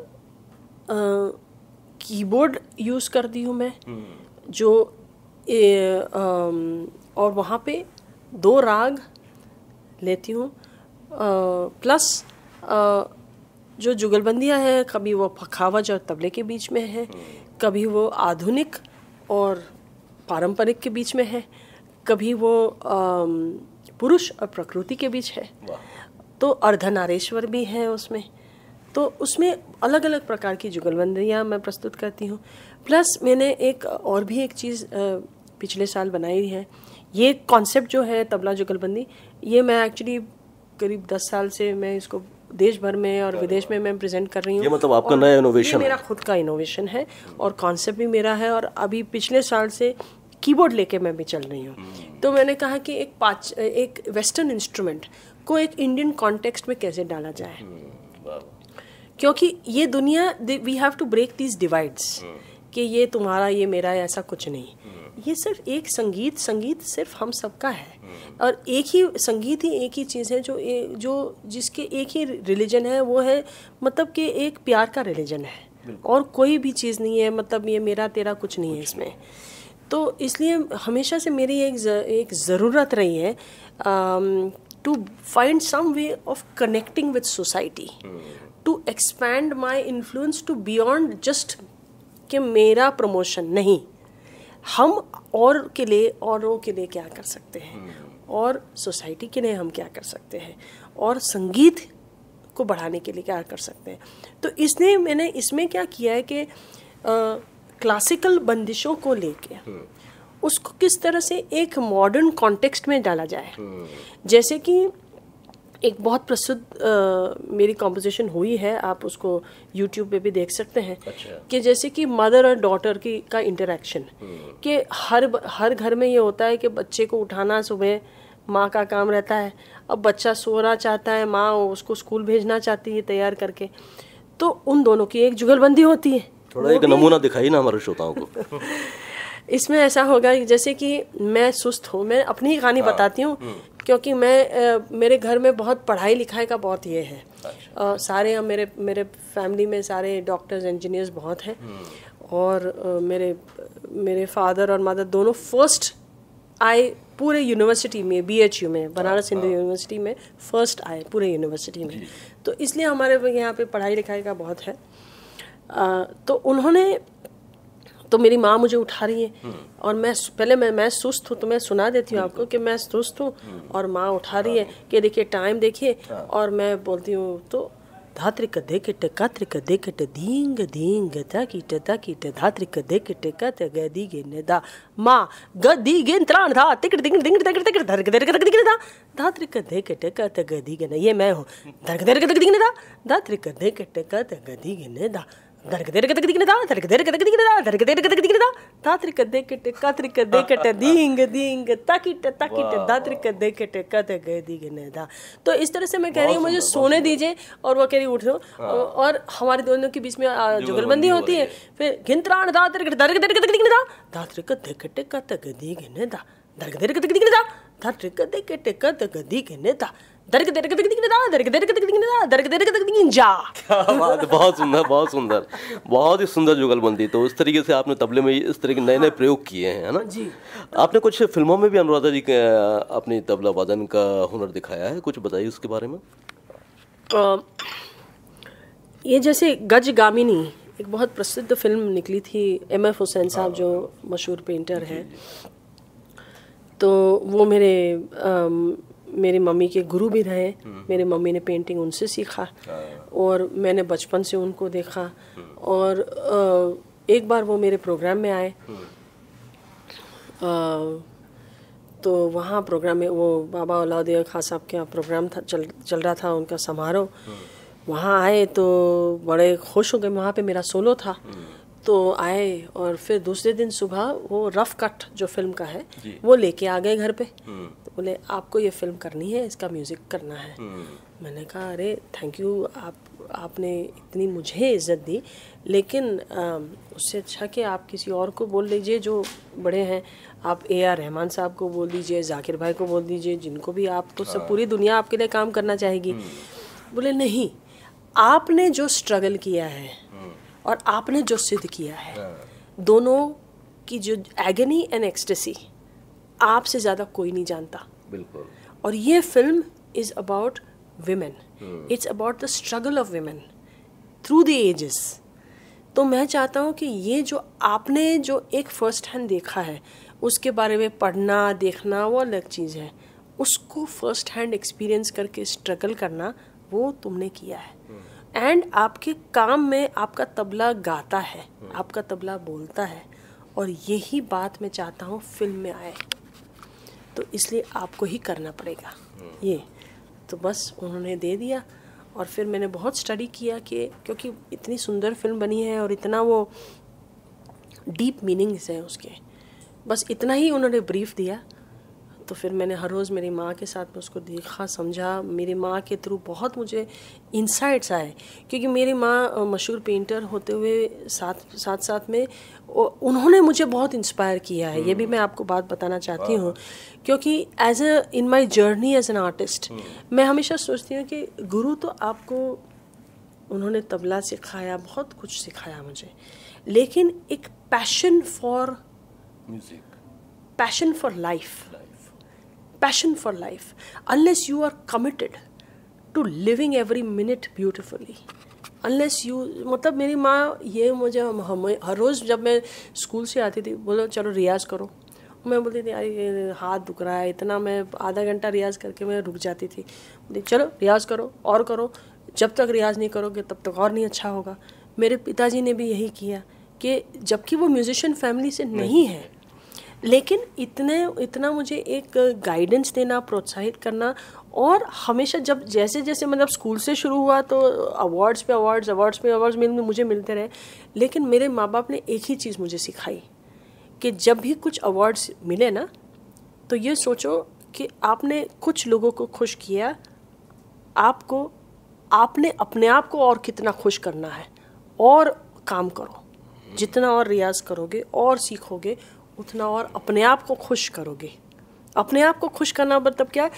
कीबोर्ड यूज़ करती हूँ मैं हम्म। जो ए, और वहाँ पे दो राग लेती हूँ प्लस आ, जो जुगलबंदियाँ हैं कभी वो पखावज और तबले के बीच में है कभी वो आधुनिक और पारंपरिक के बीच में है कभी वो पुरुष और प्रकृति के बीच है तो अर्धनारेश्वर भी है उसमें तो उसमें अलग अलग प्रकार की जुगलबंदियाँ मैं प्रस्तुत करती हूँ प्लस मैंने एक और भी एक चीज़ पिछले साल बनाई है ये कॉन्सेप्ट जो है तबला जुगलबंदी ये मैं एक्चुअली करीब दस साल से मैं इसको देश भर में और विदेश में मैं प्रेजेंट कर रही हूँ मतलब आपका नया इनोवेशन मेरा खुद का इनोवेशन है और कॉन्सेप्ट भी मेरा है और अभी पिछले साल से कीबोर्ड लेके मैं भी चल रही हूँ हम्म। तो मैंने कहा कि एक पाच एक वेस्टर्न इंस्ट्रूमेंट को एक इंडियन कॉन्टेक्स्ट में कैसे डाला जाए हम्म, क्योंकि ये दुनिया we have to break these divides कि ये तुम्हारा ये मेरा ऐसा कुछ नहीं ये सिर्फ एक संगीत संगीत सिर्फ हम सबका है और एक ही संगीत ही एक ही चीज़ है जो ए, जो जिसके एक ही रिलीजन है वो है मतलब कि एक प्यार का रिलीजन है और कोई भी चीज़ नहीं है मतलब ये मेरा तेरा कुछ नहीं है इसमें तो इसलिए हमेशा से मेरी एक ज, एक ज़रूरत रही है to find some way of connecting with society to expand my influence to beyond just कि मेरा प्रमोशन नहीं हम और के लिए औरों के लिए क्या कर सकते हैं हम्म। और सोसाइटी के लिए हम क्या कर सकते हैं और संगीत को बढ़ाने के लिए क्या कर सकते हैं तो इसने मैंने इसमें क्या किया है कि क्लासिकल बंदिशों को लेके हम्म। उसको किस तरह से एक मॉडर्न कॉन्टेक्स्ट में डाला जाए हम्म। जैसे कि एक बहुत प्रसिद्ध मेरी कॉम्पोजिशन हुई है आप उसको यूट्यूब पे भी देख सकते हैं अच्छा। कि जैसे कि मदर और डॉटर की का इंटरेक्शन हम्म। कि हर हर घर में ये होता है कि बच्चे को उठाना सुबह माँ का काम रहता है अब बच्चा सोना चाहता है माँ उसको स्कूल भेजना चाहती है तैयार करके तो उन दोनों की एक जुगलबंदी होती है थोड़ा एक नमूना दिखाई ना हमारे श्रोताओं को [laughs] इसमें ऐसा होगा जैसे कि मैं सुस्त हूँ मैं अपनी ही कहानी हाँ। बताती हूँ हम्म। क्योंकि मैं मेरे घर में बहुत पढ़ाई लिखाई का बहुत ये है अच्छा। सारे मेरे मेरे फैमिली में सारे डॉक्टर्स इंजीनियर्स बहुत हैं हम्म। और मेरे मेरे फादर और मदर दोनों फर्स्ट आए पूरे यूनिवर्सिटी में बीएचयू में बनारस अच्छा। हिंदू यूनिवर्सिटी में फर्स्ट आए पूरे यूनिवर्सिटी में तो इसलिए हमारे यहाँ पे पढ़ाई लिखाई का बहुत है आ, तो उन्होंने तो मेरी माँ मुझे उठा रही है और मैं पहले मैं मैं सुस्त हूँ तो मैं सुना देती हूँ आपको कि मैं सुस्त हूँ और माँ उठा रही है कि देखिए टाइम देखिए और मैं बोलती हूँ तो धात्रिक देख टे कात्रिक देख टे दींग दींग धा की टे धा की टे धात्रिक देख टे कत गै दी गे ने दा मा ग दी गे त्राण धा तिकट दिंग दिंग दिंग दिंग दिंग धरक धरक दिंग ने दा धात्रिक देख टे कत गै दी गे ने ये मैं हूँ धरक धरक दिंग ने दा धात्रिक देख टे कत गै दी गे ने दा तो इस तरह से मैं कह रही हूँ मुझे सोने दीजिए और वो कह रही उठो और हमारे दोनों के बीच में जुगलबंदी होती है फिर घिंतराण दा तिरक दरक दरक दरक दिगने दा दा तिरक दरक टक तक दी दा दरक दा दरक दरक दर्ग दिख रहा दर्ग दर्ग दर्ग दिख रहा दर्ग दर्ग दर्ग दिख जा क्या बात बहुत सुंदर बहुत सुंदर बहुत ही सुंदर जुगलबंदी तो इस तरीके से आपने तबले में इस तरीके नए नए प्रयोग किए हैं है ना जी आपने कुछ फिल्मों में भी अनुराधा जी के अपने तबला वादन का हुनर दिखाया है कुछ बताइए उसके बारे में ये जैसे गज गामिनी एक बहुत प्रसिद्ध फिल्म निकली थी एम एफ हुसैन साहब जो मशहूर पेंटर हैं तो वो मेरे मेरी मम्मी के गुरु भी रहे हम्म। मेरी मम्मी ने पेंटिंग उनसे सीखा हाँ। और मैंने बचपन से उनको देखा हम्म। और एक बार वो मेरे प्रोग्राम में आए हम्म। तो वहाँ प्रोग्राम में वो बाबा औलाउद्दीन खास साहब के यहाँ प्रोग्राम था चल चल रहा था उनका समारोह वहाँ आए तो बड़े खुश हो गए वहाँ पे मेरा सोलो था तो आए और फिर दूसरे दिन सुबह वो रफ कट जो फिल्म का है वो लेके आ गए घर पे बोले आपको ये फिल्म करनी है इसका म्यूज़िक करना है हम्म। मैंने कहा अरे थैंक यू आप आपने इतनी मुझे इज्जत दी लेकिन आ, उससे अच्छा कि आप किसी और को बोल लीजिए जो बड़े हैं आप ए आर रहमान साहब को बोल दीजिए जाकिर भाई को बोल दीजिए जिनको भी आप तो सब हाँ। पूरी दुनिया आपके लिए काम करना चाहेगी हम्म। बोले नहीं आपने जो स्ट्रगल किया है हम्म। और आपने जो सिद्ध किया है हाँ। दोनों की जो एगनी एंड एक्सटेसी आपसे ज़्यादा कोई नहीं जानता बिल्कुल और ये film is about women it's about the struggle of women through the ages तो मैं चाहता हूँ कि ये जो आपने जो एक फर्स्ट हैंड देखा है उसके बारे में पढ़ना देखना वो अलग चीज़ है उसको फर्स्ट हैंड एक्सपीरियंस करके स्ट्रगल करना वो तुमने किया है एंड हम्म। आपके काम में आपका तबला गाता है हम्म। आपका तबला बोलता है और यही बात मैं चाहता हूँ फिल्म में आए तो इसलिए आपको ही करना पड़ेगा हम्म। ये तो बस उन्होंने दे दिया और फिर मैंने बहुत स्टडी किया कि क्योंकि इतनी सुंदर फिल्म बनी है और इतना वो डीप मीनिंग्स हैं उसके बस इतना ही उन्होंने ब्रीफ दिया तो फिर मैंने हर रोज़ मेरी माँ के साथ में उसको देखा समझा मेरी माँ के थ्रू बहुत मुझे इंसाइट्स आए क्योंकि मेरी माँ मशहूर पेंटर होते हुए साथ साथ साथ में उन्होंने मुझे बहुत इंस्पायर किया है ये भी मैं आपको बात बताना चाहती हूँ क्योंकि as a in my journey as an artist मैं हमेशा सोचती हूँ कि गुरु तो आपको उन्होंने तबला सिखाया बहुत कुछ सिखाया मुझे लेकिन एक passion for music passion for life passion for life, unless you are committed to living every minute beautifully, unless you मतलब मेरी माँ ये मुझे हमें हर रोज़ जब मैं स्कूल से आती थी बोलो चलो रियाज़ करो मैं बोलती थी अरे हाथ दुख रहा है इतना मैं आधा घंटा रियाज़ करके मैं रुक जाती थी बोलती चलो रियाज़ करो और करो जब तक रियाज़ नहीं करोगे तब तक और नहीं अच्छा होगा मेरे पिताजी ने भी यही किया कि जबकि वो म्यूज़िशन फैमिली से नहीं है लेकिन इतने इतना मुझे एक गाइडेंस देना प्रोत्साहित करना और हमेशा जब जैसे जैसे मतलब स्कूल से शुरू हुआ तो अवार्ड्स पे अवार्ड्स अवार्ड्स पे अवार्ड्स मिल मुझे मिलते रहे लेकिन मेरे माँ बाप ने एक ही चीज़ मुझे सिखाई कि जब भी कुछ अवार्ड्स मिले ना तो ये सोचो कि आपने कुछ लोगों को खुश किया आपको आपने अपने आप को और कितना खुश करना है और काम करो जितना और रियाज करोगे और सीखोगे उतना और अपने आप को खुश करोगे अपने आप को खुश करना मतलब क्या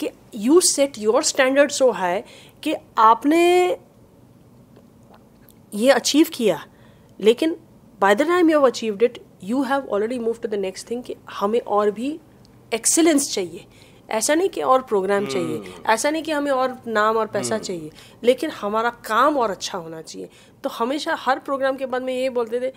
कि you set your standard so है कि आपने ये अचीव किया लेकिन by the time you have achieved it you have already move to the next thing कि हमें और भी एक्सेलेंस चाहिए ऐसा नहीं कि और प्रोग्राम hmm. चाहिए ऐसा नहीं कि हमें और नाम और पैसा hmm. चाहिए लेकिन हमारा काम और अच्छा होना चाहिए तो हमेशा हर प्रोग्राम के बाद में यही बोलते थे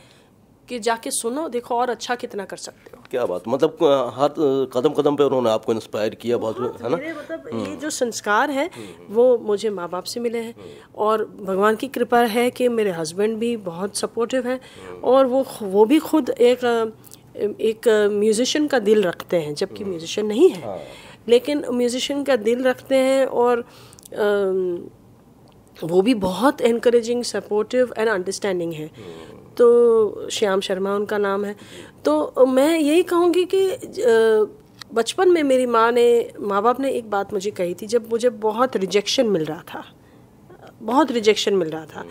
कि जाके सुनो देखो और अच्छा कितना कर सकते हो क्या बात मतलब हर कदम कदम पे उन्होंने आपको इंस्पायर किया बहुत है ना मतलब हम्म। ये जो संस्कार है हम्म। वो मुझे माँ बाप से मिले हैं हम्म। और भगवान की कृपा है कि मेरे हस्बैंड भी बहुत सपोर्टिव हैं और वो वो भी खुद एक एक म्यूजिशियन का दिल रखते हैं जबकि म्यूजिशियन नहीं है हाँ। लेकिन म्यूजिशियन का दिल रखते हैं और वो भी बहुत इनक्रेजिंग सपोर्टिव एंड अंडरस्टैंडिंग है तो श्याम शर्मा उनका नाम है तो मैं यही कहूँगी कि बचपन में मेरी माँ ने माँ बाप ने एक बात मुझे कही थी जब मुझे बहुत रिजेक्शन मिल रहा था बहुत रिजेक्शन मिल रहा था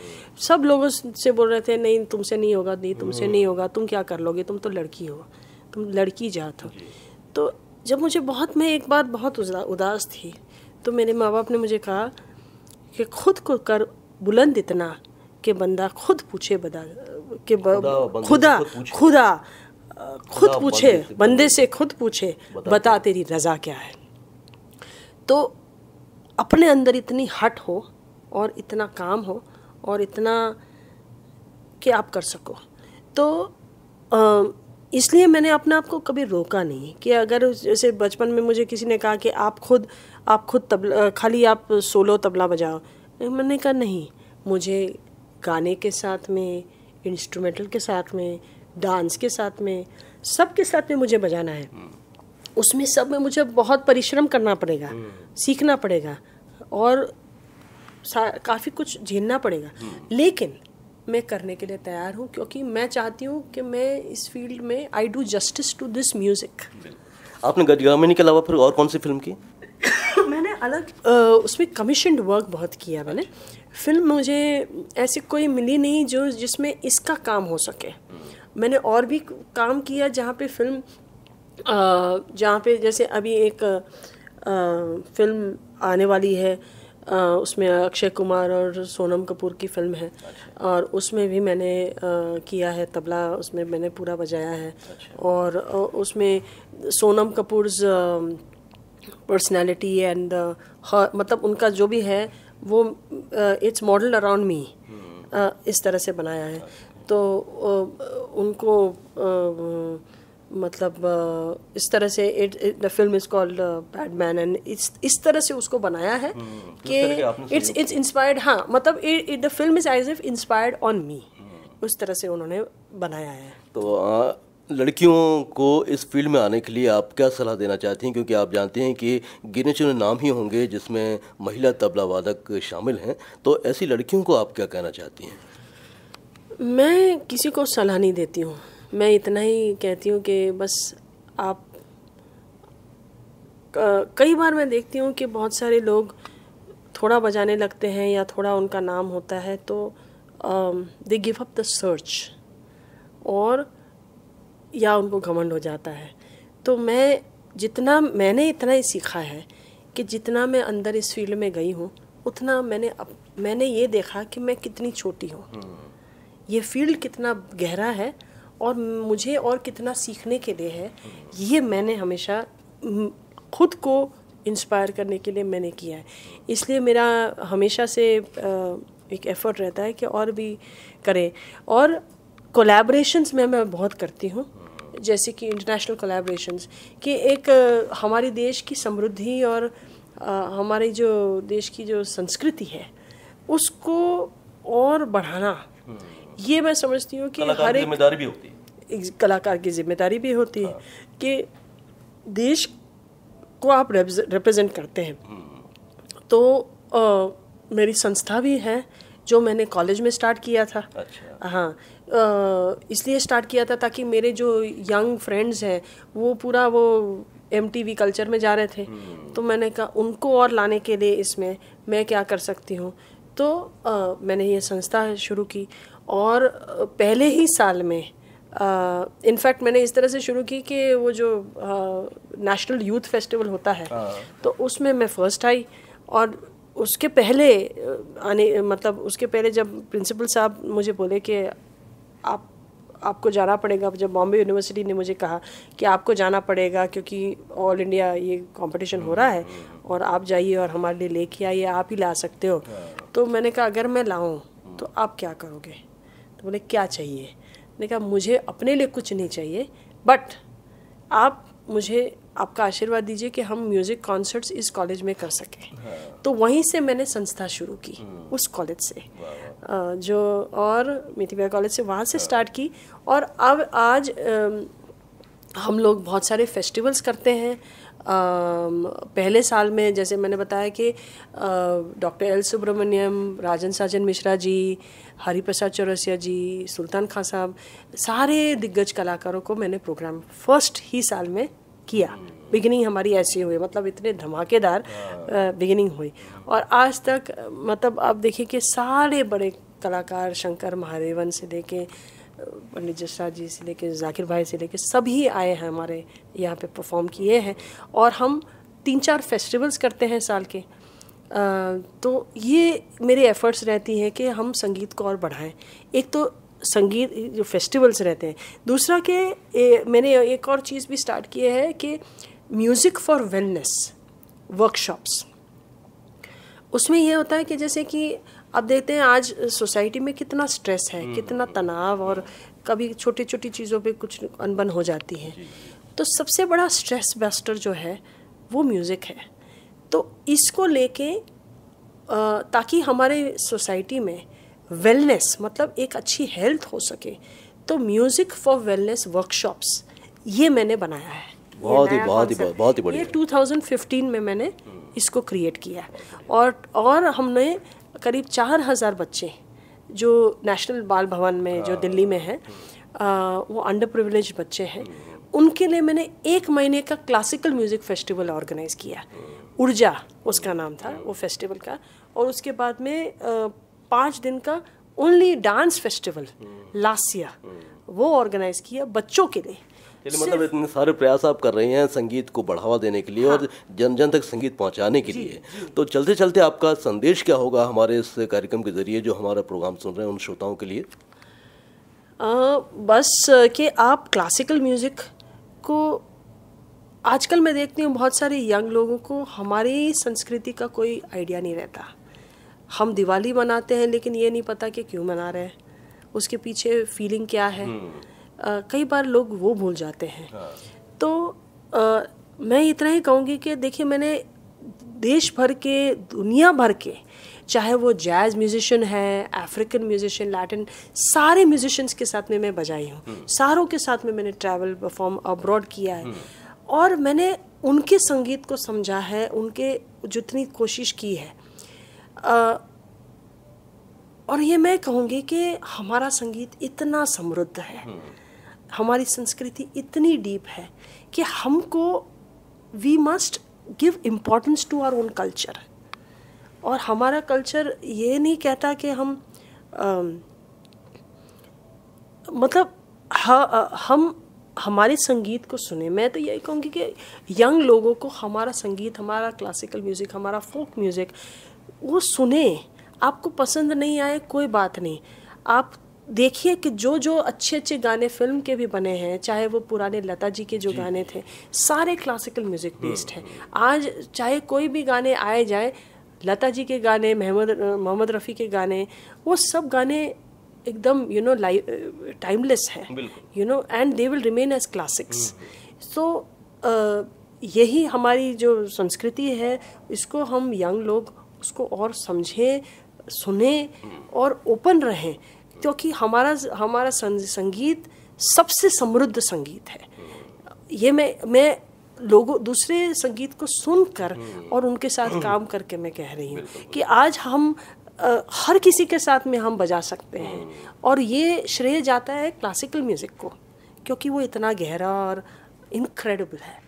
सब लोगों से बोल रहे थे नहीं तुमसे नहीं होगा नहीं तुमसे नहीं होगा तुम क्या कर लोगे तुम तो लड़की हो तुम लड़की जात हो तो जब मुझे बहुत मैं एक बार बहुत उदास थी तो मेरे माँ बाप ने मुझे कहा कि खुद को कर बुलंद इतना कि बंदा खुद पूछे बदा के खुदा खुदा, खुदा खुद पूछे बंदे से खुद पूछे बता तेरी रज़ा क्या है तो अपने अंदर इतनी हट हो और इतना काम हो और इतना कि आप कर सको तो इसलिए मैंने अपने आप को कभी रोका नहीं कि अगर जैसे बचपन में मुझे किसी ने कहा कि आप खुद आप खुद तबला खाली आप सोलो तबला बजाओ मैंने कहा नहीं मुझे गाने के साथ में इंस्ट्रूमेंटल के साथ में डांस के साथ में सब के साथ में मुझे बजाना है उसमें सब में मुझे बहुत परिश्रम करना पड़ेगा सीखना पड़ेगा और काफ़ी कुछ झेलना पड़ेगा लेकिन मैं करने के लिए तैयार हूँ क्योंकि मैं चाहती हूँ कि मैं इस फील्ड में I do justice to this music आपने गजगामिनी के अलावा फिर और कौन सी फिल्म की [coughs] मैंने अलग आ, उसमें कमीशनड वर्क बहुत किया मैंने फिल्म मुझे ऐसी कोई मिली नहीं जो जिसमें इसका काम हो सके मैंने और भी काम किया जहाँ पे फिल्म जहाँ पे जैसे अभी एक आ, फिल्म आने वाली है आ, उसमें अक्षय कुमार और सोनम कपूर की फिल्म है अच्छा। और उसमें भी मैंने आ, किया है तबला उसमें मैंने पूरा बजाया है अच्छा। और उसमें सोनम कपूर पर्सनैलिटी एंड मतलब उनका जो भी है वो इट्स मॉडल अराउंड मी इस तरह से बनाया है तो uh, उनको uh, मतलब uh, इस तरह से it the film is called Badman and इस इस तरह से उसको बनाया है हम्म, तो कि इट्स इट्स इंस्पायर्ड हाँ मतलब the film is as if inspired on me उस तरह से उन्होंने बनाया है तो लड़कियों को इस फील्ड में आने के लिए आप क्या सलाह देना चाहती हैं क्योंकि आप जानते हैं कि गिने चुने नाम ही होंगे जिसमें महिला तबला वादक शामिल हैं तो ऐसी लड़कियों को आप क्या कहना चाहती हैं मैं किसी को सलाह नहीं देती हूँ मैं इतना ही कहती हूँ कि बस आप कई बार मैं देखती हूँ कि बहुत सारे लोग थोड़ा बजाने लगते हैं या थोड़ा उनका नाम होता है तो they give up the search और या उनको घमंड हो जाता है तो मैं जितना मैंने इतना ही सीखा है कि जितना मैं अंदर इस फील्ड में गई हूँ उतना मैंने अप, मैंने ये देखा कि मैं कितनी छोटी हूँ ये फील्ड कितना गहरा है और मुझे और कितना सीखने के लिए है ये मैंने हमेशा खुद को इंस्पायर करने के लिए मैंने किया है इसलिए मेरा हमेशा से एक एफर्ट रहता है कि और भी करें और कोलैबोरेशंस में मैं बहुत करती हूँ जैसे कि इंटरनेशनल कोलेब्रेशन कि एक हमारे देश की समृद्धि और हमारे जो देश की जो संस्कृति है उसको और बढ़ाना हम्म। ये मैं समझती हूँ कि हर एक जिम्मेदारी भी होती है कलाकार की जिम्मेदारी भी होती है हाँ। कि देश को आप रिप्रेजेंट करते हैं हम्म। तो आ, मेरी संस्था भी है जो मैंने कॉलेज में स्टार्ट किया था अच्छा। हाँ इसलिए स्टार्ट किया था ताकि मेरे जो यंग फ्रेंड्स हैं वो पूरा वो एम कल्चर में जा रहे थे हम्म। तो मैंने कहा उनको और लाने के लिए इसमें मैं क्या कर सकती हूँ तो आ, मैंने ये संस्था शुरू की और पहले ही साल में इनफैक्ट मैंने इस तरह से शुरू की कि वो जो नेशनल यूथ फेस्टिवल होता है हाँ। तो उसमें मैं फर्स्ट आई और उसके पहले आने मतलब उसके पहले जब प्रिंसिपल साहब मुझे बोले कि आप आपको जाना पड़ेगा जब बॉम्बे यूनिवर्सिटी ने मुझे कहा कि आपको जाना पड़ेगा क्योंकि ऑल इंडिया ये कंपटीशन हो रहा है हम्म, हम्म, हम्म। और आप जाइए और हमारे लिए लेके आइए आप ही ला सकते हो हाँ। तो मैंने कहा अगर मैं लाऊँ तो आप क्या करोगे तो बोले क्या चाहिए मैंने कहा मुझे अपने लिए कुछ नहीं चाहिए बट आप मुझे आपका आशीर्वाद दीजिए कि हम म्यूज़िक कॉन्सर्ट्स इस कॉलेज में कर सकें हाँ। तो वहीं से मैंने संस्था शुरू की हम्म। उस कॉलेज से जो और मिथिबिया कॉलेज से वहाँ से स्टार्ट हाँ। की और अब आज हम लोग बहुत सारे फेस्टिवल्स करते हैं पहले साल में जैसे मैंने बताया कि डॉक्टर एल सुब्रमण्यम राजन साजन मिश्रा जी हरिप्रसाद चौरसिया जी सुल्तान खां साहब सारे दिग्गज कलाकारों को मैंने प्रोग्राम फर्स्ट ही साल में किया बिगिनिंग हमारी ऐसी हुई मतलब इतने धमाकेदार बिगिनिंग हाँ। हुई और आज तक मतलब आप देखिए कि सारे बड़े कलाकार शंकर महादेवन से लेके पंडित जसरा जी से लेके जाकिर भाई से लेके सभी आए हैं हमारे यहाँ पे परफॉर्म किए हैं और हम तीन चार फेस्टिवल्स करते हैं साल के आ, तो ये मेरे एफ़र्ट्स रहती हैं कि हम संगीत को और बढ़ाएं एक तो संगीत जो फेस्टिवल्स रहते हैं दूसरा कि मैंने एक और चीज़ भी स्टार्ट की है कि म्यूज़िक फॉर वेलनेस वर्कशॉप्स उसमें यह होता है कि जैसे कि आप देखते हैं आज सोसाइटी में कितना स्ट्रेस है हम्म। कितना तनाव और कभी छोटी छोटी चीज़ों पे कुछ अनबन हो जाती है तो सबसे बड़ा स्ट्रेस बेस्टर जो है वो म्यूज़िक है तो इसको लेके ताकि हमारे सोसाइटी में वेलनेस मतलब एक अच्छी हेल्थ हो सके तो म्यूज़िक फॉर वेलनेस वर्कशॉप्स ये मैंने बनाया है बहुत ही बहुत ही बहुत ही ये 2015 में मैंने हम्म। इसको क्रिएट किया और और हमने करीब चार हज़ार बच्चे जो नेशनल बाल भवन में जो हाँ। दिल्ली में है हम्म। वो अंडर प्रिविलेज बच्चे हैं उनके लिए मैंने एक महीने का क्लासिकल म्यूज़िक फेस्टिवल ऑर्गेनाइज़ किया ऊर्जा हम्म। उसका नाम था वो फेस्टिवल का और उसके बाद में आ, पाँच दिन का ओनली डांस फेस्टिवल लासिया वो ऑर्गेनाइज किया बच्चों के लिए मतलब इतने सारे प्रयास आप कर रहे हैं संगीत को बढ़ावा देने के लिए हाँ। और जन जन तक संगीत पहुंचाने के लिए तो चलते चलते आपका संदेश क्या होगा हमारे इस कार्यक्रम के जरिए जो हमारा प्रोग्राम सुन रहे हैं उन श्रोताओं के लिए आ, बस कि आप क्लासिकल म्यूज़िक को आजकल मैं देखती हूँ बहुत सारे यंग लोगों को हमारी संस्कृति का कोई आइडिया नहीं रहता हम दिवाली मनाते हैं लेकिन ये नहीं पता कि क्यों मना रहे हैं उसके पीछे फीलिंग क्या है आ, हम्म। कई बार लोग वो भूल जाते हैं हाँ। तो आ, मैं इतना ही कहूँगी कि देखिए मैंने देश भर के दुनिया भर के चाहे वो जैज़ म्यूजिशियन है अफ्रीकन म्यूजिशियन लैटिन सारे म्यूजिशियंस के साथ में मैं बजाई हूँ हम्म। सारों के साथ में मैंने ट्रैवल परफॉर्म अब्रॉड किया है हम्म। और मैंने उनके संगीत को समझा है उनके जितनी कोशिश की है और ये मैं कहूँगी कि हमारा संगीत इतना समृद्ध है हम्म। हमारी संस्कृति इतनी डीप है कि हमको we must give importance to our own culture और हमारा कल्चर ये नहीं कहता कि हम आ, मतलब ह, हम हमारे संगीत को सुने मैं तो यही कहूँगी कि यंग लोगों को हमारा संगीत हमारा क्लासिकल म्यूज़िक हमारा फोक म्यूज़िक वो सुने आपको पसंद नहीं आए कोई बात नहीं आप देखिए कि जो जो अच्छे अच्छे गाने फिल्म के भी बने हैं चाहे वो पुराने लता जी के जो गाने थे सारे क्लासिकल म्यूजिक बेस्ड हैं आज चाहे कोई भी गाने आए जाए लता जी के गाने महमद मोहम्मद रफ़ी के गाने वो सब गाने एकदम यू नो टाइमलेस हैं you know and they will remain as classics so यही हमारी जो संस्कृति है इसको हम यंग लोग उसको और समझें सुने और ओपन रहें क्योंकि हमारा हमारा संगीत सबसे समृद्ध संगीत है ये मैं मैं लोगों दूसरे संगीत को सुनकर और उनके साथ काम करके मैं कह रही हूँ कि आज हम आ, हर किसी के साथ में हम बजा सकते हैं और ये श्रेय जाता है क्लासिकल म्यूज़िक को क्योंकि वो इतना गहरा और इनक्रेडिबल है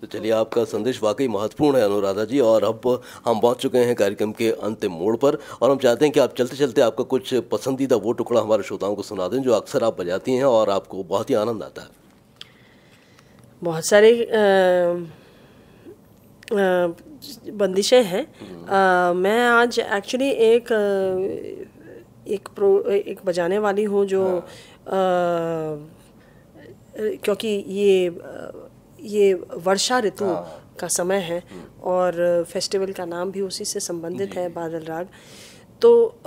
तो चलिए आपका संदेश वाकई महत्वपूर्ण है अनुराधा जी और अब हम पहुंच चुके हैं कार्यक्रम के अंतिम मोड़ पर और हम चाहते हैं कि आप चलते चलते आपका कुछ पसंदीदा वो टुकड़ा हमारे श्रोताओं को सुना दें जो अक्सर आप बजाती हैं और आपको बहुत ही आनंद आता है बहुत सारे बंदिशें हैं हम्म। मैं आज एक्चुअली एक एक प्रो एक बजाने वाली हूँ जो हाँ। आ, क्योंकि ये ये वर्षा ऋतु हाँ। का समय है और फेस्टिवल का नाम भी उसी से संबंधित है बादल राग तो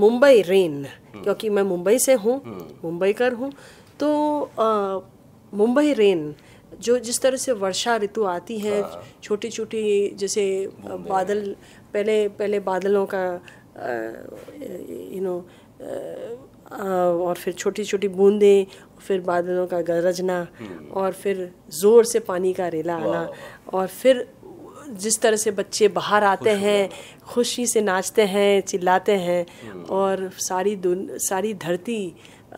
मुंबई रेन हाँ। क्योंकि मैं मुंबई से हूँ हाँ। मुंबई कर हूँ तो मुंबई रेन जो जिस तरह से वर्षा ऋतु आती है छोटी छोटी जैसे बादल पहले पहले बादलों का यू नो और फिर छोटी छोटी बूंदें फिर बादलों का गरजना हम्म। और फिर ज़ोर से पानी का रेला आना और फिर जिस तरह से बच्चे बाहर आते हैं खुशी से नाचते हैं चिल्लाते हैं हम्म। और सारी दुन सारी धरती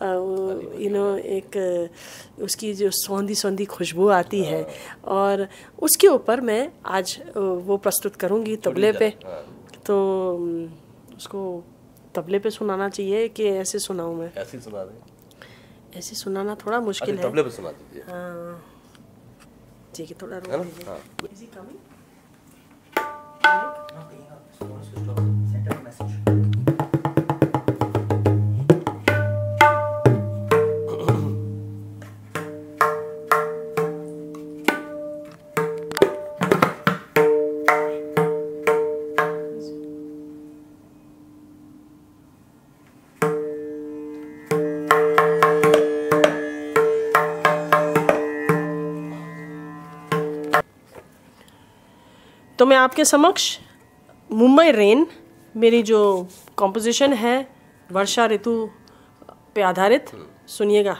यू नो हम्म। एक उसकी जो सौंधी सौंधी खुशबू आती है हाँ। और उसके ऊपर मैं आज वो प्रस्तुत करूँगी तबले पे हाँ। तो उसको तबले पे सुनाना चाहिए कि ऐसे सुनाऊ मैं ऐसे सुना दे ऐसे सुनाना थोड़ा मुश्किल अच्छा, है तबले पे सुना दीजिए हां ठीक है थोड़ा रुक जाइए रोक हाँ। कमिंग तो मैं आपके समक्ष मुंबई रेन मेरी जो कॉम्पोजिशन है वर्षा ऋतु पे आधारित सुनिएगा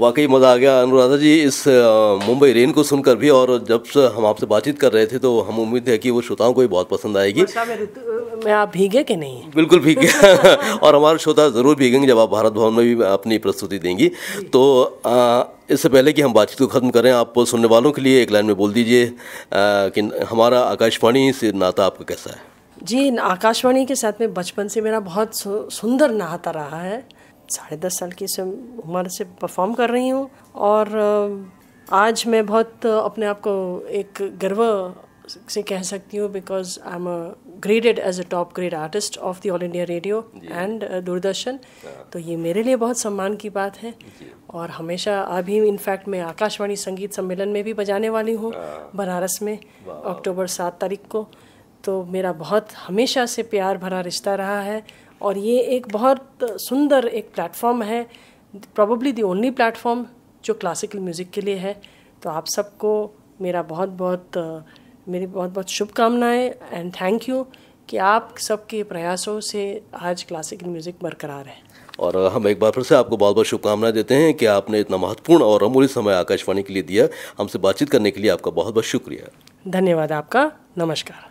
वाकई मज़ा आ गया अनुराधा जी इस मुंबई रेन को सुनकर भी और जब से हम आपसे बातचीत कर रहे थे तो हम उम्मीद है कि वो श्रोताओं को भी बहुत पसंद आएगी अच्छा, तो, मैं आप भीगे कि नहीं बिल्कुल भीगे [laughs] और हमारे श्रोता ज़रूर भीगेंगे जब आप भारत भवन में भी अपनी प्रस्तुति देंगी तो इससे पहले कि हम बातचीत को ख़त्म करें आप सुनने वालों के लिए एक लाइन में बोल दीजिए कि हमारा आकाशवाणी से नाता आपका कैसा है जी आकाशवाणी के साथ में बचपन से मेरा बहुत सुंदर नहाता रहा है साढ़े दस साल की उम्र से परफॉर्म कर रही हूँ और आज मैं बहुत अपने आप को एक गर्व से कह सकती हूँ because I am graded as a top grade artist of the All India Radio and Doordarshan तो ये मेरे लिए बहुत सम्मान की बात है और हमेशा अभी इनफैक्ट मैं आकाशवाणी संगीत सम्मेलन में भी बजाने वाली हूँ हाँ। बनारस में अक्टूबर सात तारीख को तो मेरा बहुत हमेशा से प्यार भरा रिश्ता रहा है और ये एक बहुत सुंदर एक प्लेटफॉर्म है प्रॉब्ली दी ओनली प्लेटफॉर्म जो क्लासिकल म्यूज़िक के लिए है तो आप सबको मेरा बहुत बहुत मेरी बहुत बहुत शुभकामनाएं एंड थैंक यू कि आप सबके प्रयासों से आज क्लासिकल म्यूज़िक बरकरार है और हम एक बार फिर से आपको बहुत बहुत शुभकामनाएं देते हैं कि आपने इतना महत्वपूर्ण और अमूल्य समय आकाशवाणी के लिए दिया हमसे बातचीत करने के लिए आपका बहुत बहुत शुक्रिया धन्यवाद आपका नमस्कार